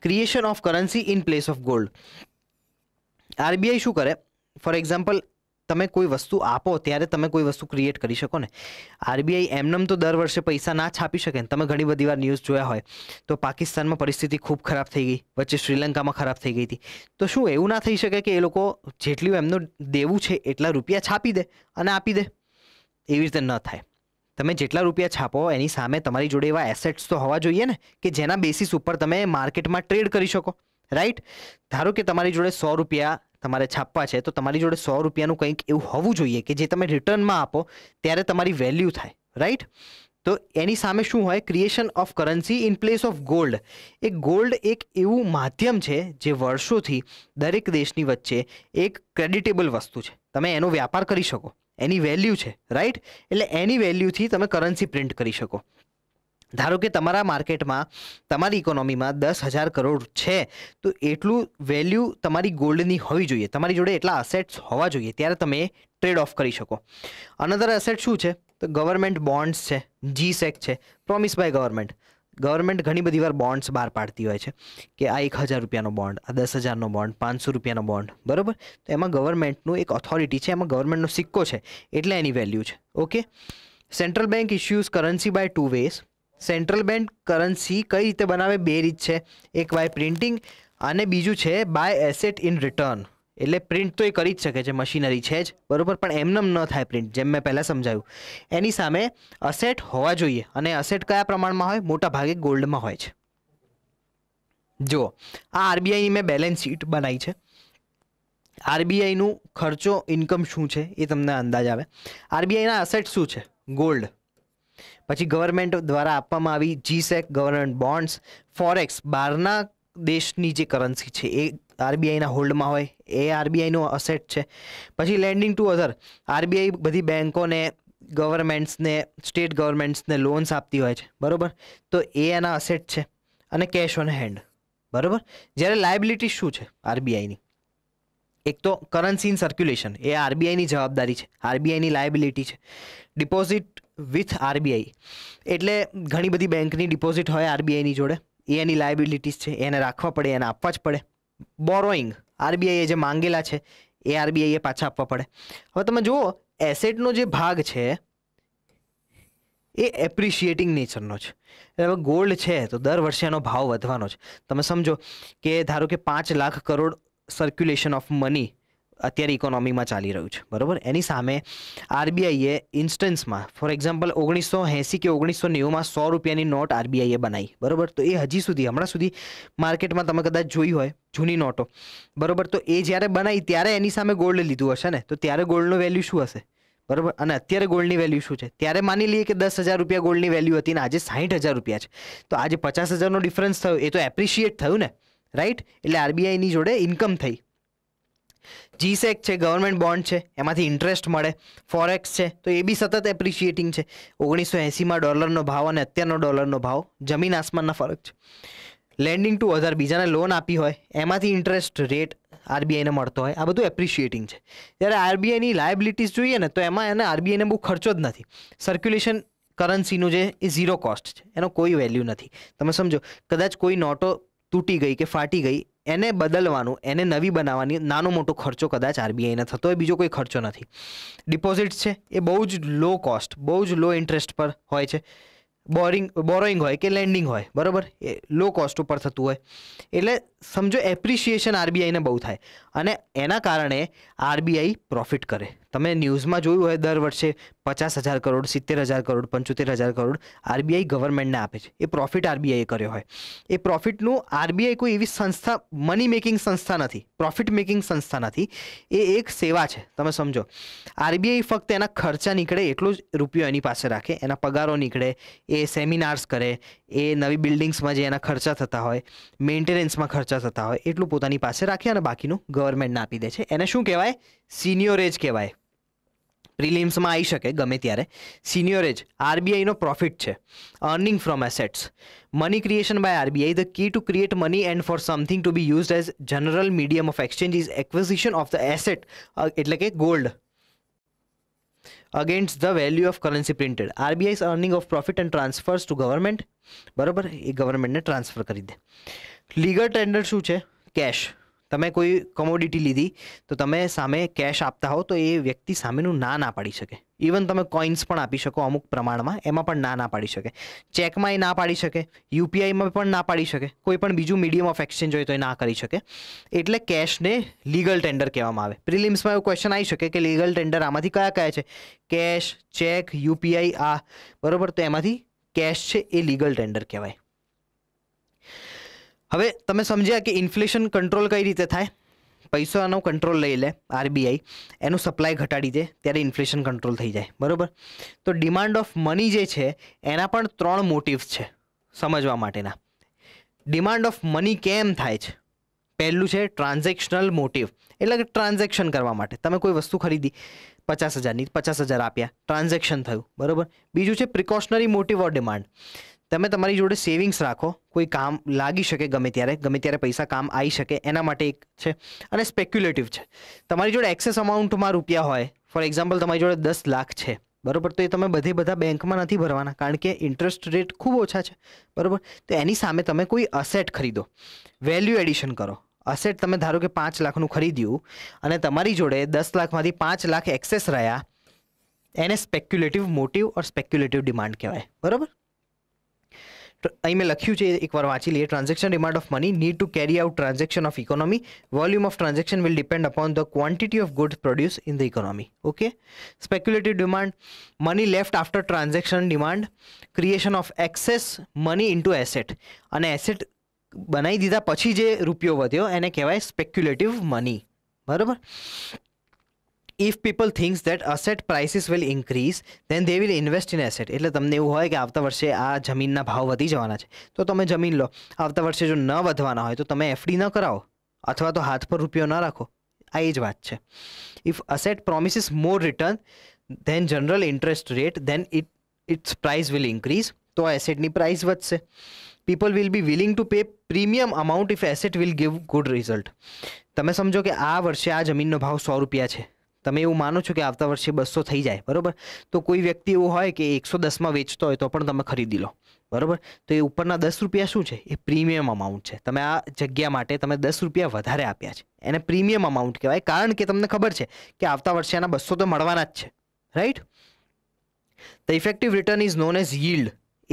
creation of currency in place of gold RBI શું કરે ફોર એક્ઝામ્પલ તમે કોઈ વસ્તુ આપો ત્યારે તમે કોઈ વસ્તુ ક્રિએટ કરી શકો ને આરબીઆઈ એમનેમ તો દર વર્ષે પૈસા ના છાપી શકે ને તમે ઘણી બધી વાર ન્યૂઝ જોયા હોય તો પાકિસ્તાનમાં પરિસ્થિતિ ખૂબ ખરાબ થઈ ગઈ વચ્ચે શ્રીલંકામાં ખરાબ થઈ ગઈ હતી તો શું એવું ના થઈ શકે કે એ લોકો જેટલું એમનું દેવું છે એટલા રૂપિયા છાપી દે અને આપી દે એવી રીતે ન થાય તમે જેટલા રૂપિયા છાપો એની સામે તમારી જોડે એવા એસેટ્સ તો હોવા જોઈએ ને કે જેના બેસિસ ઉપર તમે માર્કેટમાં ટ્રેડ કરી શકો રાઈટ ધારો કે તમારી જોડે સો રૂપિયા તમારે છાપવા છે તો તમારી જોડે સો રૂપિયાનું કંઈક એવું હોવું જોઈએ કે જે તમે રિટર્નમાં આપો ત્યારે તમારી વેલ્યુ થાય રાઈટ તો એની સામે શું હોય creation of currency in place of gold એ ગોલ્ડ એક એવું માધ્યમ છે જે વર્ષોથી દરેક દેશની વચ્ચે એક ક્રેડિટેબલ વસ્તુ છે તમે એનો વ્યાપાર કરી શકો એની વેલ્યુ છે રાઈટ એટલે એની વેલ્યુથી તમે કરન્સી પ્રિન્ટ કરી શકો ધારો કે તમારા માર્કેટમાં તમારી ઇકોનોમીમાં દસ હજાર કરોડ છે તો એટલું વેલ્યુ તમારી ગોલ્ડની હોવી જોઈએ તમારી જોડે એટલા અસેટ્સ હોવા જોઈએ ત્યારે તમે ટ્રેડ ઓફ કરી શકો અનધર અસેટ શું છે તો ગવર્મેન્ટ બોન્ડ્સ છે જી સેક છે પ્રોમિસ બાય ગવર્મેન્ટ ગવર્મેન્ટ ઘણી બધી વાર બોન્ડ્સ બહાર પાડતી હોય છે કે આ એક હજાર રૂપિયાનો બોન્ડ આ દસ હજારનો બોન્ડ પાંચસો રૂપિયાનો બોન્ડ બરાબર તો એમાં ગવર્મેન્ટનું એક ઓથોરિટી છે એમાં ગવર્મેન્ટનો સિક્કો છે એટલે એની વેલ્યુ છે okay central bank issues currency by two ways central bank currency કઈ રીતે બનાવે બે રીત છે એક બાય પ્રિન્ટિંગ અને બીજું છે બાય એસેટ ઇન રિટર્ન એટલે પ્રિન્ટ તો એ કરી જ શકે છે મશીનરી છે જ બરાબર પણ એમનેમ ન થાય પ્રિન્ટ જેમ મેં પહેલાં સમજાયું એની સામે અસેટ હોવા જોઈએ અને અસેટ કયા પ્રમાણમાં હોય મોટા ભાગે ગોલ્ડમાં હોય છે જુઓ આ આરબીઆઈની મેં બેલેન્સ શીટ બનાવી છે આરબીઆઈનું ખર્ચો ઇન્કમ શું છે એ તમને અંદાજ આવે આરબીઆઈના અસેટ શું છે ગોલ્ડ પછી ગવર્મેન્ટ દ્વારા આપવામાં આવી G GSec e government bonds forex બહારના દેશની જે કરન્સી છે એ આરબીઆઈના હોલ્ડમાં હોય એ આરબીઆઈનો અસેટ છે પછી લેન્ડિંગ ટુ અધર આરબીઆઈ બધી બેન્કોને ગવર્મેન્ટ્સને સ્ટેટ ગવર્મેન્ટ્સને લોન્સ આપતી હોય છે બરાબર તો એ એના અસેટ છે અને કેશ ઓન હેન્ડ બરાબર જ્યારે લાયબિલિટી શું છે આરબીઆઈની એક તો કરન્સી ઇન સર્ક્યુલેશન એ આરબીઆઈની જવાબદારી છે આરબીઆઈની લાયબિલિટી છે ડિપોઝિટ વિથ આરબીઆઈ એટલે ઘણી બધી બેંકની ડિપોઝિટ હોય આરબીઆઈની જોડે એ એની લાયબિલિટીઝ છે એને રાખવા પડે એને આપવા જ પડે બોરોઈંગ આરબીઆઈએ જે માંગેલા છે એ આરબીઆઈએ પાછા આપવા પડે હવે તમે જુઓ એસેટનો જે ભાગ છે એ એપ્રિશિએટિંગ નેચરનો છે હવે ગોલ્ડ છે તો દર વર્ષે એનો ભાવ વધવાનો છે તમે સમજો કે ધારો કે પાંચ lakh crore circulation of money અત્યારે ઇકોનોમીમાં ચાલી રહ્યું છે બરાબર એની સામે આરબીઆઈએ ઇન્સ્ટન્સમાં ફોર એક્ઝામ્પલ ઓગણીસો એંસી કે ઓગણીસો નેવુંમાં સો રૂપિયાની નોટ આરબીઆઈએ બનાવી બરાબર તો એ હજી સુધી હમણાં સુધી માર્કેટમાં તમે કદાચ જોઈ હોય જૂની નોટો બરાબર તો એ જ્યારે બનાવી ત્યારે એની સામે ગોલ્ડ લીધું હશે ને તો ત્યારે ગોલ્ડનું વેલ્યુ શું હશે બરાબર અને અત્યારે ગોલ્ડની વેલ્યુ શું છે ત્યારે માની લઈએ કે દસ હજાર રૂપિયા ગોલ્ડની વેલ્યુ હતી ને આજે સાહીઠ હજાર રૂપિયા છે તો આજે પચાસ હજારનો ડિફરન્સ થયો એ તો એપ્રિશિએટ થયું ને રાઈટ એટલે આરબીઆઈની જોડે ઇન્કમ થઈ જીસેક છે ગવર્મેન્ટ બોન્ડ છે એમાંથી ઇન્ટરેસ્ટ મળે ફોરેક્સ છે તો એ બી સતત એપ્રિશિએટિંગ છે ઓગણીસો એંસીમાં ડોલરનો ભાવ અને અત્યારનો ડોલરનો ભાવ જમીન આસમાનના ફરક છે લેન્ડિંગ ટુ અધર બીજાને લોન આપી હોય એમાંથી ઇન્ટરેસ્ટ રેટ આરબીઆઈને મળતો હોય આ બધું એપ્રિશિએટિંગ છે જ્યારે આરબીઆઈની લાયબિલિટીઝ જોઈએ ને તો એમાં એને આરબીઆઈને બહુ ખર્ચો જ નથી સર્ક્યુલેશન કરન્સીનું જે એ ઝીરો કોસ્ટ છે એનો કોઈ વેલ્યુ નથી તમે સમજો કદાચ કોઈ નોટો તૂટી ગઈ કે ફાટી ગઈ એને બદલવાનું એને નવી બનાવવાની નાનો મોટો ખર્ચો કદાચ આરબીઆઈને થતો હોય બીજો કોઈ ખર્ચો નથી ડિપોઝિટ્સ છે એ બહુ જ લો કોસ્ટ બહુ જ લો ઇન્ટરેસ્ટ પર હોય છે બોરિંગ બોરોઈંગ હોય કે લેન્ડિંગ હોય બરાબર એ લો કોસ્ટ ઉપર થતું હોય એટલે સમજો એપ્રિશિએશન આરબીઆઈને બહુ થાય અને એના કારણે આરબીઆઈ પ્રોફિટ કરે તમે ન્યૂઝમાં જોયું હોય દર વર્ષે પચાસ હજાર કરોડ સિત્તેર હજાર કરોડ પંચોતેર હજાર કરોડ આરબીઆઈ ગવર્મેન્ટને આપે છે એ પ્રોફિટ આરબીઆઈએ કર્યો હોય એ પ્રોફિટનું આરબીઆઈ કોઈ એવી સંસ્થા મની મેકિંગ સંસ્થા નથી પ્રોફિટ મેકિંગ સંસ્થા નથી એ એક સેવા છે તમે સમજો આરબીઆઈ ફક્ત એના ખર્ચા નીકળે એટલો જ રૂપિયો એની પાસે રાખે એના પગારો નીકળે એ સેમિનાર્સ કરે એ નવી બિલ્ડિંગ્સમાં જે એના ખર્ચા થતા હોય મેન્ટેનન્સમાં ખર્ચા ખર્ચા થતા હોય એટલું પોતાની પાસે રાખે અને બાકીનું ગવર્મેન્ટને આપી દે છે એને શું કહેવાય સિનિયરેજ કહેવાય પ્રિલિમ્સમાં આવી શકે ગમે ત્યારે સિનિયરેજ આરબીઆઈનો પ્રોફિટ છે earning from assets money creation by RBI the key to create money and for something to be use as general medium of exchange is acquisition of the asset એટલે કે gold against the value of currency printed RBI earning of profit and transfers to government બરાબર એ ગવર્મેન્ટને transfer કરી દે legal tender શું છે cache તમે કોઈ commodity લીધી તો તમે સામે કેશ આપતા હો તો એ વ્યક્તિ સામેનું ના ના પાડી શકે ઇવન તમે કોઇન્સ પણ આપી શકો અમુક પ્રમાણમાં એમાં પણ ના ના પાડી શકે ચેકમાં એ ના પાડી શકે યુપીઆઈમાં પણ ના પાડી શકે કોઈ પણ બીજું મીડિયમ ઓફ એક્સચેન્જ હોય તો એ ના કરી શકે એટલે કેશને લીગલ ટેન્ડર કહેવામાં આવે પ્રિલિમ્સમાં એવો ક્વેશ્ચન આવી શકે કે લીગલ ટેન્ડર આમાંથી કયા કયા છે કેશ ચેક યુપીઆઈ આ બરાબર તો એમાંથી કેશ છે એ લીગલ ટેન્ડર કહેવાય હવે તમે સમજ્યા કે ઇન્ફ્લેશન કંટ્રોલ કઈ રીતે થાય પૈસાનો કંટ્રોલ લઈ લે આરબીઆઈ એનું સપ્લાય ઘટાડી દે ત્યારે ઇન્ફ્લેશન કંટ્રોલ થઈ જાય બરાબર તો ડિમાન્ડ ઓફ મની જે છે એના પણ ત્રણ મોટિવ્સ છે સમજવા માટેના ડિમાન્ડ ઓફ મની કેમ થાય છે પહેલું છે ટ્રાન્ઝેક્શનલ મોટિવ એટલે કે ટ્રાન્ઝેક્શન કરવા માટે તમે કોઈ વસ્તુ ખરીદી પચાસ હજારની પચાસ હજાર આપ્યા ટ્રાન્ઝેક્શન થયું બરાબર બીજું છે પ્રિકોશનરી મોટિવ ઓર ડિમાન્ડ તમે તમારી જોડે સેવિંગ્સ રાખો કોઈ કામ લાગી શકે ગમે ત્યારે ગમે ત્યારે પૈસા કામ આવી શકે એના માટે એક છે અને સ્પેક્યુલેટિવ છે તમારી જોડે એક્સેસ અમાઉન્ટમાં રૂપિયા હોય ફોર એક્ઝામ્પલ તમારી જોડે દસ લાખ છે બરાબર તો એ તમે બધે બધા બેંકમાં નથી ભરવાના કારણ કે ઇન્ટરેસ્ટ રેટ ખૂબ ઓછા છે બરાબર તો એની સામે તમે કોઈ અસેટ ખરીદો વેલ્યુ એડિશન કરો અસેટ તમે ધારો કે પાંચ લાખનું ખરીદ્યું અને તમારી જોડે દસ લાખમાંથી પાંચ લાખ એક્સેસ રહ્યા એને સ્પેક્યુલેટિવ મોટિવ ઓર સ્પેક્યુલેટિવ ડિમાન્ડ કહેવાય બરાબર અહીં મેં લખ્યું છે એકવાર વાંચી લઈએ transaction demand of money need to carry out transaction of economy volume of transaction will depend upon the quantity of goods produce in the economy okay speculative demand money left after transaction demand creation of excess money into asset અને asset બનાવી દીધા પછી જે રૂપિયો વધ્યો એને કહેવાય speculative money બરાબર if people thinks that asset prices will increase then they will invest in asset એટલે તમને એવું હોય કે આવતા વર્ષે આ જમીનના ભાવ વધી જવાના છે તો તમે જમીન લો આવતા વર્ષે જો ન વધવાના હોય તો તમે એફડી ન કરાવો અથવા તો હાથ પર રૂપિયો ન રાખો આ એ જ વાત છે if asset promises more return than general interest rate then it its price will increase તો આ એસેટની પ્રાઇસ વધશે people will be willing to pay premium amount if asset will give good result તમે સમજો કે આ વર્ષે આ જમીનનો ભાવ સો રૂપિયા છે તમે એવું માનો છો કે આવતા વર્ષે બસો થઈ જાય બરાબર તો કોઈ વ્યક્તિ એવો હોય કે એકસો દસમાં વેચતો હોય તો પણ તમે ખરીદી લો બરાબર તો એ ઉપરના દસ રૂપિયા શું છે એ પ્રીમિયમ અમાઉન્ટ છે તમે આ જગ્યા માટે તમે દસ રૂપિયા વધારે આપ્યા છે એને પ્રીમિયમ અમાઉન્ટ કહેવાય કારણ કે તમને ખબર છે કે આવતા વર્ષે આના બસો તો મળવાના જ છે right the effective return is known as yield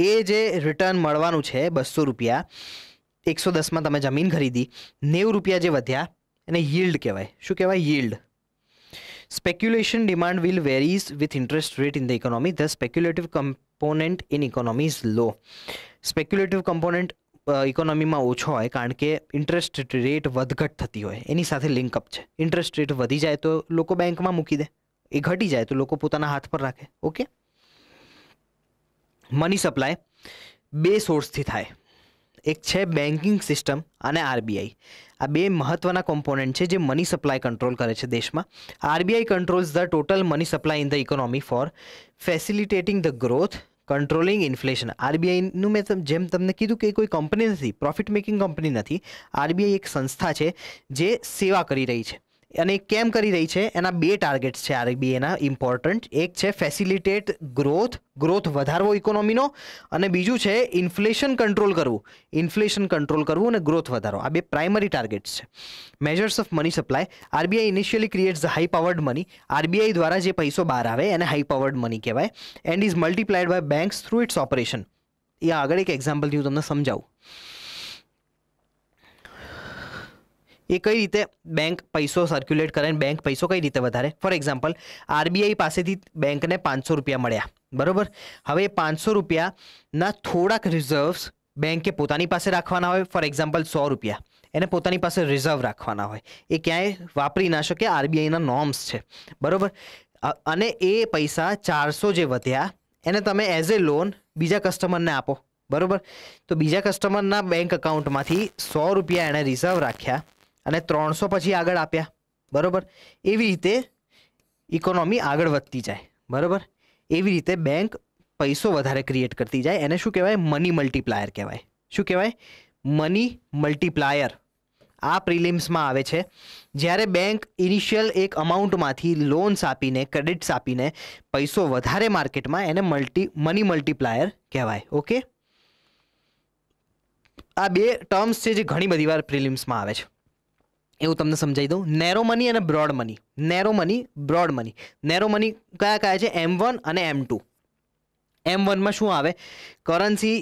એ જે રિટર્ન મળવાનું છે બસો રૂપિયા એકસો દસમાં તમે જમીન ખરીદી નેવું રૂપિયા જે વધ્યા એને યીલ્ડ કહેવાય શું કહેવાય yield Speculation demand will varies with interest rate in the economy. The speculative component in economy is low. Speculative component ઇકોનોમીમાં ઓછો હોય કારણ કે ઇન્ટરેસ્ટ રેટ વધઘટ થતી હોય એની સાથે લિંકઅપ છે ઇન્ટરેસ્ટ રેટ વધી જાય તો લોકો બેંકમાં મૂકી દે એ ઘટી જાય તો લોકો પોતાના હાથ પર રાખે ઓકે મની સપ્લાય બે સોર્સથી થાય એક છે બેન્કિંગ સિસ્ટમ અને આરબીઆઈ આ બે મહત્ત્વના કોમ્પોનન્ટ છે જે મની સપ્લાય કંટ્રોલ કરે છે દેશમાં RBI controls the total money supply in the economy for facilitating the growth controlling inflation આરબીઆઈનું મેં જેમ તમને કીધું કે કોઈ કંપની નથી પ્રોફિટ મેકિંગ કંપની નથી આરબીઆઈ એક સંસ્થા છે જે સેવા કરી રહી છે અને કેમ કરી રહી છે એના બે ટાર્ગેટ્સ છે આરબીઆઈના ઇમ્પોર્ટન્ટ એક છે ફેસિલિટેટ ગ્રોથ ગ્રોથ વધારવો ઇકોનોમીનો અને બીજું છે ઇન્ફ્લેશન કંટ્રોલ કરવું ઇન્ફ્લેશન કંટ્રોલ કરવું અને ગ્રોથ વધારો આ બે પ્રાઇમરી ટાર્ગેટ્સ છે measures of money supply RBI initially creates high powered money RBI દ્વારા જે પૈસો બહાર આવે એને હાઈ પાવર્ડ મની કહેવાય and is multiplied by banks through its operation એ આગળ એક એક્ઝામ્પલથી હું તમને સમજાવું એ કઈ રીતે બેંક પૈસો સર્ક્યુલેટ કરે અને બેંક પૈસો કઈ રીતે વધારે ફોર એક્ઝામ્પલ આરબીઆઈ પાસેથી બેંકને પાંચસો રૂપિયા મળ્યા બરાબર હવે પાંચસો રૂપિયાના થોડાક રિઝર્વ્સ બેંકે પોતાની પાસે રાખવાના હોય ફોર એક્ઝામ્પલ સો રૂપિયા એને પોતાની પાસે રિઝર્વ રાખવાના હોય એ ક્યાંય વાપરી ના શકે આરબીઆઈના નોર્મ્સ છે બરાબર અને એ પૈસા ચારસો જે વધ્યા એને તમે એઝ એ લોન બીજા કસ્ટમરને આપો બરાબર તો બીજા કસ્ટમરના બેંક એકાઉન્ટમાંથી સો રૂપિયા એણે રિઝર્વ રાખ્યા અને ત્રણસો પછી આગળ આપ્યા બરાબર એવી રીતે ઇકોનોમી આગળ વધતી જાય બરાબર એવી રીતે બેંક પૈસો વધારે ક્રિએટ કરતી જાય એને શું કહેવાય મની મલ્ટીપ્લાયર કહેવાય શું કહેવાય મની મલ્ટીપ્લાયર આ પ્રિલિમ્સમાં આવે છે જ્યારે બેંક ઇનિશિયલ એક અમાઉન્ટમાંથી લોન્સ આપીને ક્રેડિટ્સ આપીને પૈસો વધારે માર્કેટમાં એને મલ્ટી મની મલ્ટીપ્લાયર કહેવાય ઓકે આ બે ટર્મ્સ છે જે ઘણી બધી વાર પ્રિલિમ્સમાં આવે છે એવું તમને સમજાવી દઉં નેરો મની અને broad money narrow money broad money narrow money કયા કયા છે એમ વન અને એમ ટુ એમ વનમાં શું આવે currency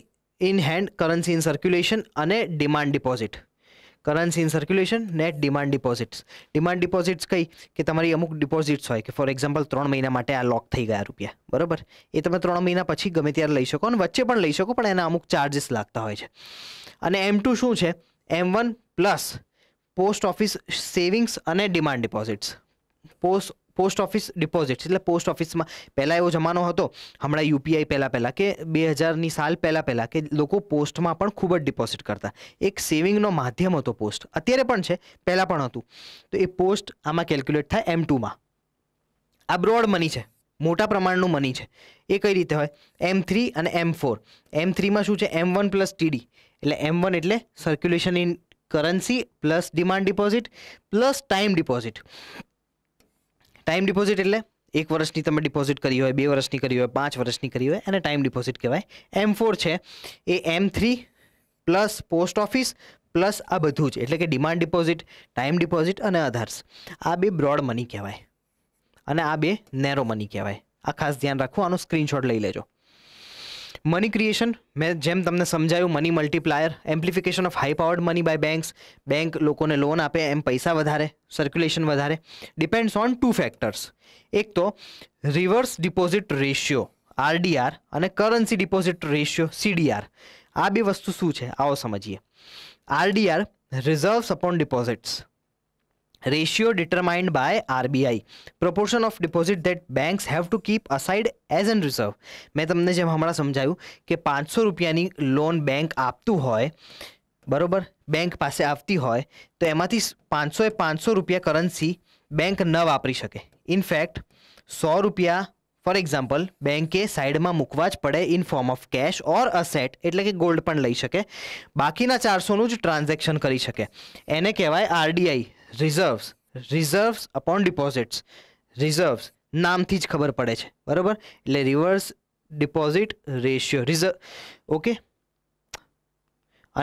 in hand currency in circulation અને demand deposit currency in circulation net demand deposits demand deposits કઈ કે તમારી અમુક ડિપોઝિટ્સ હોય કે ફોર એક્ઝામ્પલ ત્રણ મહિના માટે આ લોક થઈ ગયા રૂપિયા બરાબર એ તમે ત્રણ મહિના પછી ગમે ત્યારે લઈ શકો અને વચ્ચે પણ લઈ શકો પણ એના અમુક ચાર્જિસ લાગતા હોય છે અને એમ ટુ શું છે M one plus post office savings અને demand deposits post post office deposits એટલે પોસ્ટ ઓફિસમાં પહેલાં એવો જમાનો હતો હમણાં યુપીઆઈ પહેલાં પહેલાં કે બે હજારની સાલ પહેલાં પહેલાં કે લોકો પોસ્ટમાં પણ ખૂબ જ ડિપોઝિટ કરતા એક સેવિંગનો માધ્યમ હતો પોસ્ટ અત્યારે પણ છે પહેલાં પણ હતું તો એ પોસ્ટ આમાં કેલ્ક્યુલેટ થાય એમ ટુમાં આ બ્રોડ મની છે મોટા પ્રમાણનું મની છે એ કઈ રીતે હોય એમ થ્રી અને એમ ફોર એમ થ્રીમાં શું છે એમ વન પ્લસ ટીડી એટલે એમ વન એટલે circulation in currency plus demand deposit plus time deposit time deposit એટલે એક વર્ષની તમે ડિપોઝિટ કરી હોય બે વર્ષની કરી હોય પાંચ વર્ષની કરી હોય એને ટાઈમ ડિપોઝિટ કહેવાય એમ ફોર છે એ M three plus post office plus આ બધું જ એટલે કે ડિમાન્ડ ડિપોઝિટ ટાઈમ ડિપોઝિટ અને અધાર્સ આ બે બ્રોડ મની કહેવાય અને આ બે નેરો મની કહેવાય આ ખાસ ધ્યાન રાખવું આનો સ્ક્રીનશોટ લઈ લેજો મની ક્રિએશન મેં જેમ તમને સમજાયું money multiplier amplification of high powered money by banks bank લોકોને લોન આપે એમ પૈસા વધારે સર્ક્યુલેશન વધારે ડિપેન્ડ્સ ઓન ટુ ફેક્ટર્સ એક તો રિવર્સ ડિપોઝિટ રેશિયો આરડીઆર અને કરન્સી ડિપોઝિટ રેશિયો સીડીઆર આ બે વસ્તુ શું છે આવો સમજીએ RDR reserves upon deposits ratio determined by RBI proportion of deposit that banks have to keep aside as an reserve મેં તમને જેમ હમણાં સમજાયું કે પાંચસો રૂપિયાની લોન બેંક આપતું હોય બરોબર બેંક પાસે આવતી હોય તો એમાંથી પાંચસો એ પાંચસો રૂપિયા કરન્સી બેંક ન વાપરી શકે ઇનફેક્ટ સો રૂપિયા ફોર એક્ઝામ્પલ બેંકે સાઈડમાં મૂકવા જ પડે in form of cash or asset એટલે કે ગોલ્ડ પણ લઈ શકે બાકીના ચારસોનું જ ટ્રાન્ઝેક્શન કરી શકે એને કહેવાય RDI reserves reserves upon deposits reserves નામથી જ ખબર પડે છે બરાબર એટલે reverse deposit ratio reserve okay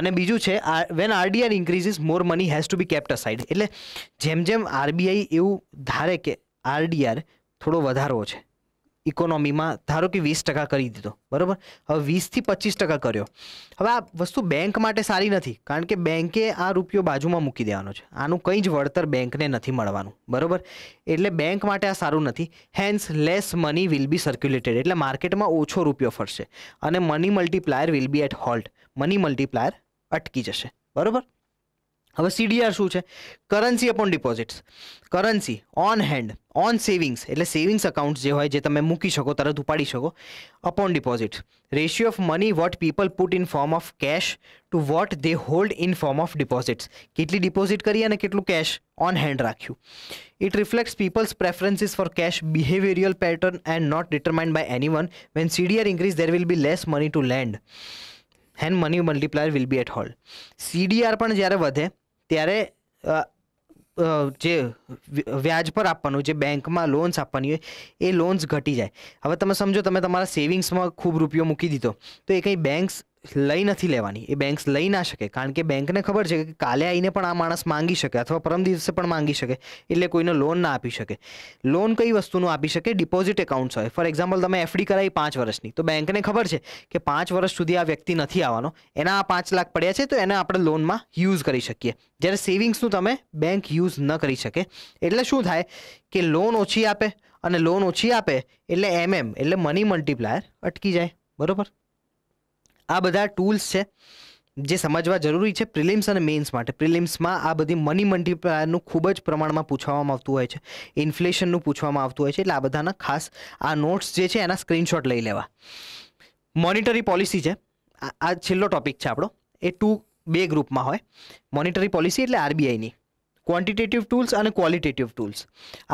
અને બીજું છે when RDR increases more money has to be kept aside એટલે જેમ જેમ આરબીઆઈ એવું ધારે કે આરડીઆર થોડો વધારો છે ઇકોનોમીમાં ધારો કે વીસ ટકા કરી દીધો બરાબર હવે વીસથી પચીસ ટકા કર્યો હવે આ વસ્તુ બેંક માટે સારી નથી કારણ કે બેંકે આ રૂપિયો બાજુમાં મૂકી દેવાનો છે આનું કંઈ જ વળતર બેંકને નથી મળવાનું બરાબર એટલે બેંક માટે આ સારું નથી hence less money will be circulated એટલે માર્કેટમાં ઓછો રૂપિયો ફરશે અને money multiplier will be at halt money multiplier અટકી જશે બરાબર હવે સીડીઆર શું છે currency upon deposits currency on hand on savings એટલે સેવિંગ્સ અકાઉન્ટ જે હોય જે તમે મૂકી શકો તરત ઉપાડી શકો upon deposit ratio of money what people put in form of cash to what they hold in form of deposits કેટલી ડિપોઝિટ કરી અને કેટલું કેશ ઓન હેન્ડ રાખ્યું it reflects people's preferences for cash behavioural pattern and not determined by any one when CDR increase there will be less money to lend hence money multiplier will be at halt CDR પણ જ્યારે વધે ત્યારે જે વ્યાજ પર આપવાનું જે બેંકમાં લોન્સ આપવાની હોય એ લોન્સ ઘટી જાય હવે તમે સમજો તમે તમારા સેવિંગ્સમાં ખૂબ રૂપિયો મૂકી દીધો તો એ કંઈ બેંક્સ લઈ નથી લેવાની એ બેંક્સ લઈ ના શકે કારણ કે બેંકને ખબર છે કે કાલે આવીને પણ આ માણસ માંગી શકે અથવા પરમ દિવસે પણ માંગી શકે એટલે કોઈને લોન ના આપી શકે લોન કઈ વસ્તુનું આપી શકે ડિપોઝિટ એકાઉન્ટ્સ હોય ફોર એક્ઝામ્પલ તમે એફડી કરાવી પાંચ વર્ષની તો બેંકને ખબર છે કે પાંચ વર્ષ સુધી આ વ્યક્તિ નથી આવવાનો એના આ પાંચ લાખ પડ્યા છે તો એને આપણે લોનમાં યુઝ કરી શકીએ જ્યારે સેવિંગ્સનું તમે બેંક યુઝ ન કરી શકે એટલે શું થાય કે લોન ઓછી આપે અને લોન ઓછી આપે એટલે એમએમ એટલે મની મલ્ટીપ્લાયર અટકી જાય બરાબર આ બધા ટૂલ્સ છે જે સમજવા જરૂરી છે પ્રિલિમ્સ અને મેઇન્સ માટે પ્રિલિમ્સમાં આ બધી મની મલ્ટીપ્લાયરનું ખૂબ જ પ્રમાણમાં પૂછવામાં આવતું હોય છે ઇન્ફ્લેશનનું પૂછવામાં આવતું હોય છે એટલે આ બધાના ખાસ આ નોટ્સ જે છે એના સ્ક્રીનશોટ લઈ લેવા મોનિટરી પોલિસી છે આ છેલ્લો ટોપિક છે આપણો એ ટુ બે ગ્રુપમાં હોય મોનિટરી પોલિસી એટલે આરબીઆઈની ક્વોન્ટિટેટિવ ટૂલ્સ અને ક્વોલિટેટિવ ટૂલ્સ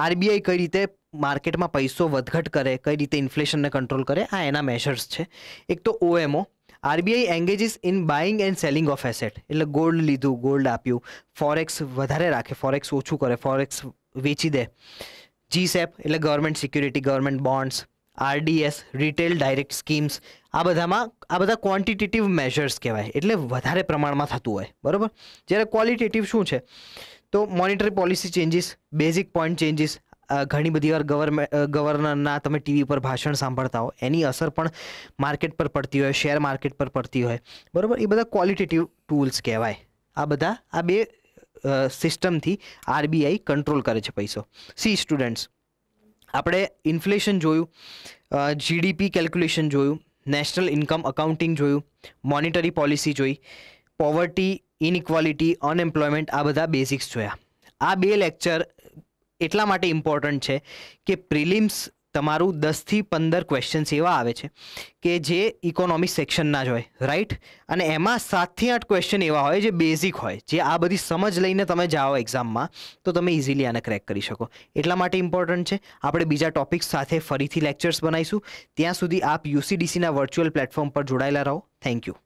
આરબીઆઈ કઈ રીતે માર્કેટમાં પૈસો વધઘટ કરે કઈ રીતે ઇન્ફ્લેશનને કંટ્રોલ કરે આ એના મેશર્સ છે એક તો OMO RBI engages in buying and selling of asset એટલે ગોલ્ડ લીધું ગોલ્ડ આપ્યું ફોરેક્સ વધારે રાખે ફોરેક્સ ઓછું કરે ફોરેક્સ વેચી દે જીસેપ e એટલે government security government bonds RDS retail direct schemes આ બધામાં આ બધા ક્વોન્ટિટેટિવ મેઝર્સ કહેવાય એટલે વધારે પ્રમાણમાં થતું હોય બરાબર જ્યારે ક્વોલિટેટિવ શું છે તો monetary policy changes basic point changes ઘણી બધી વાર ગવર્મેન્ટ ગવર્નરના તમે ટીવી પર ભાષણ સાંભળતા હો એની અસર પણ માર્કેટ પર પડતી હોય શેર માર્કેટ પર પડતી હોય બરાબર એ બધા ક્વોલિટેટિવ ટૂલ્સ કહેવાય આ બધા આ બે સિસ્ટમથી આરબીઆઈ કંટ્રોલ કરે છે પૈસો સી સ્ટુડન્ટ્સ આપણે ઇન્ફ્લેશન જોયું જીડીપી કેલ્ક્યુલેશન જોયું નેશનલ ઇન્કમ અકાઉન્ટિંગ જોયું મોનિટરી પોલિસી જોઈ પોવર્ટી ઇનઇક્વાલિટી અનએમ્પ્લોયમેન્ટ આ બધા બેઝિક્સ જોયા આ બે લેક્ચર એટલા માટે ઇમ્પોર્ટન્ટ છે કે પ્રિલિમ્સ તમારું દસથી પંદર ક્વેશ્ચન્સ એવા આવે છે કે જે ઇકોનોમિક સેક્શનના જ હોય રાઈટ અને એમાં સાતથી આઠ ક્વેશ્ચન એવા હોય જે બેઝિક હોય જે આ બધી સમજ લઈને તમે જાઓ એક્ઝામમાં તો તમે ઇઝીલી આને ક્રેક કરી શકો એટલા માટે ઇમ્પોર્ટન્ટ છે આપણે બીજા ટોપિક્સ સાથે ફરીથી લેક્ચર્સ બનાવીશું ત્યાં સુધી આપ યુસીડીસીના વર્ચ્યુઅલ પ્લેટફોર્મ પર જોડાયેલા રહો થેન્ક યુ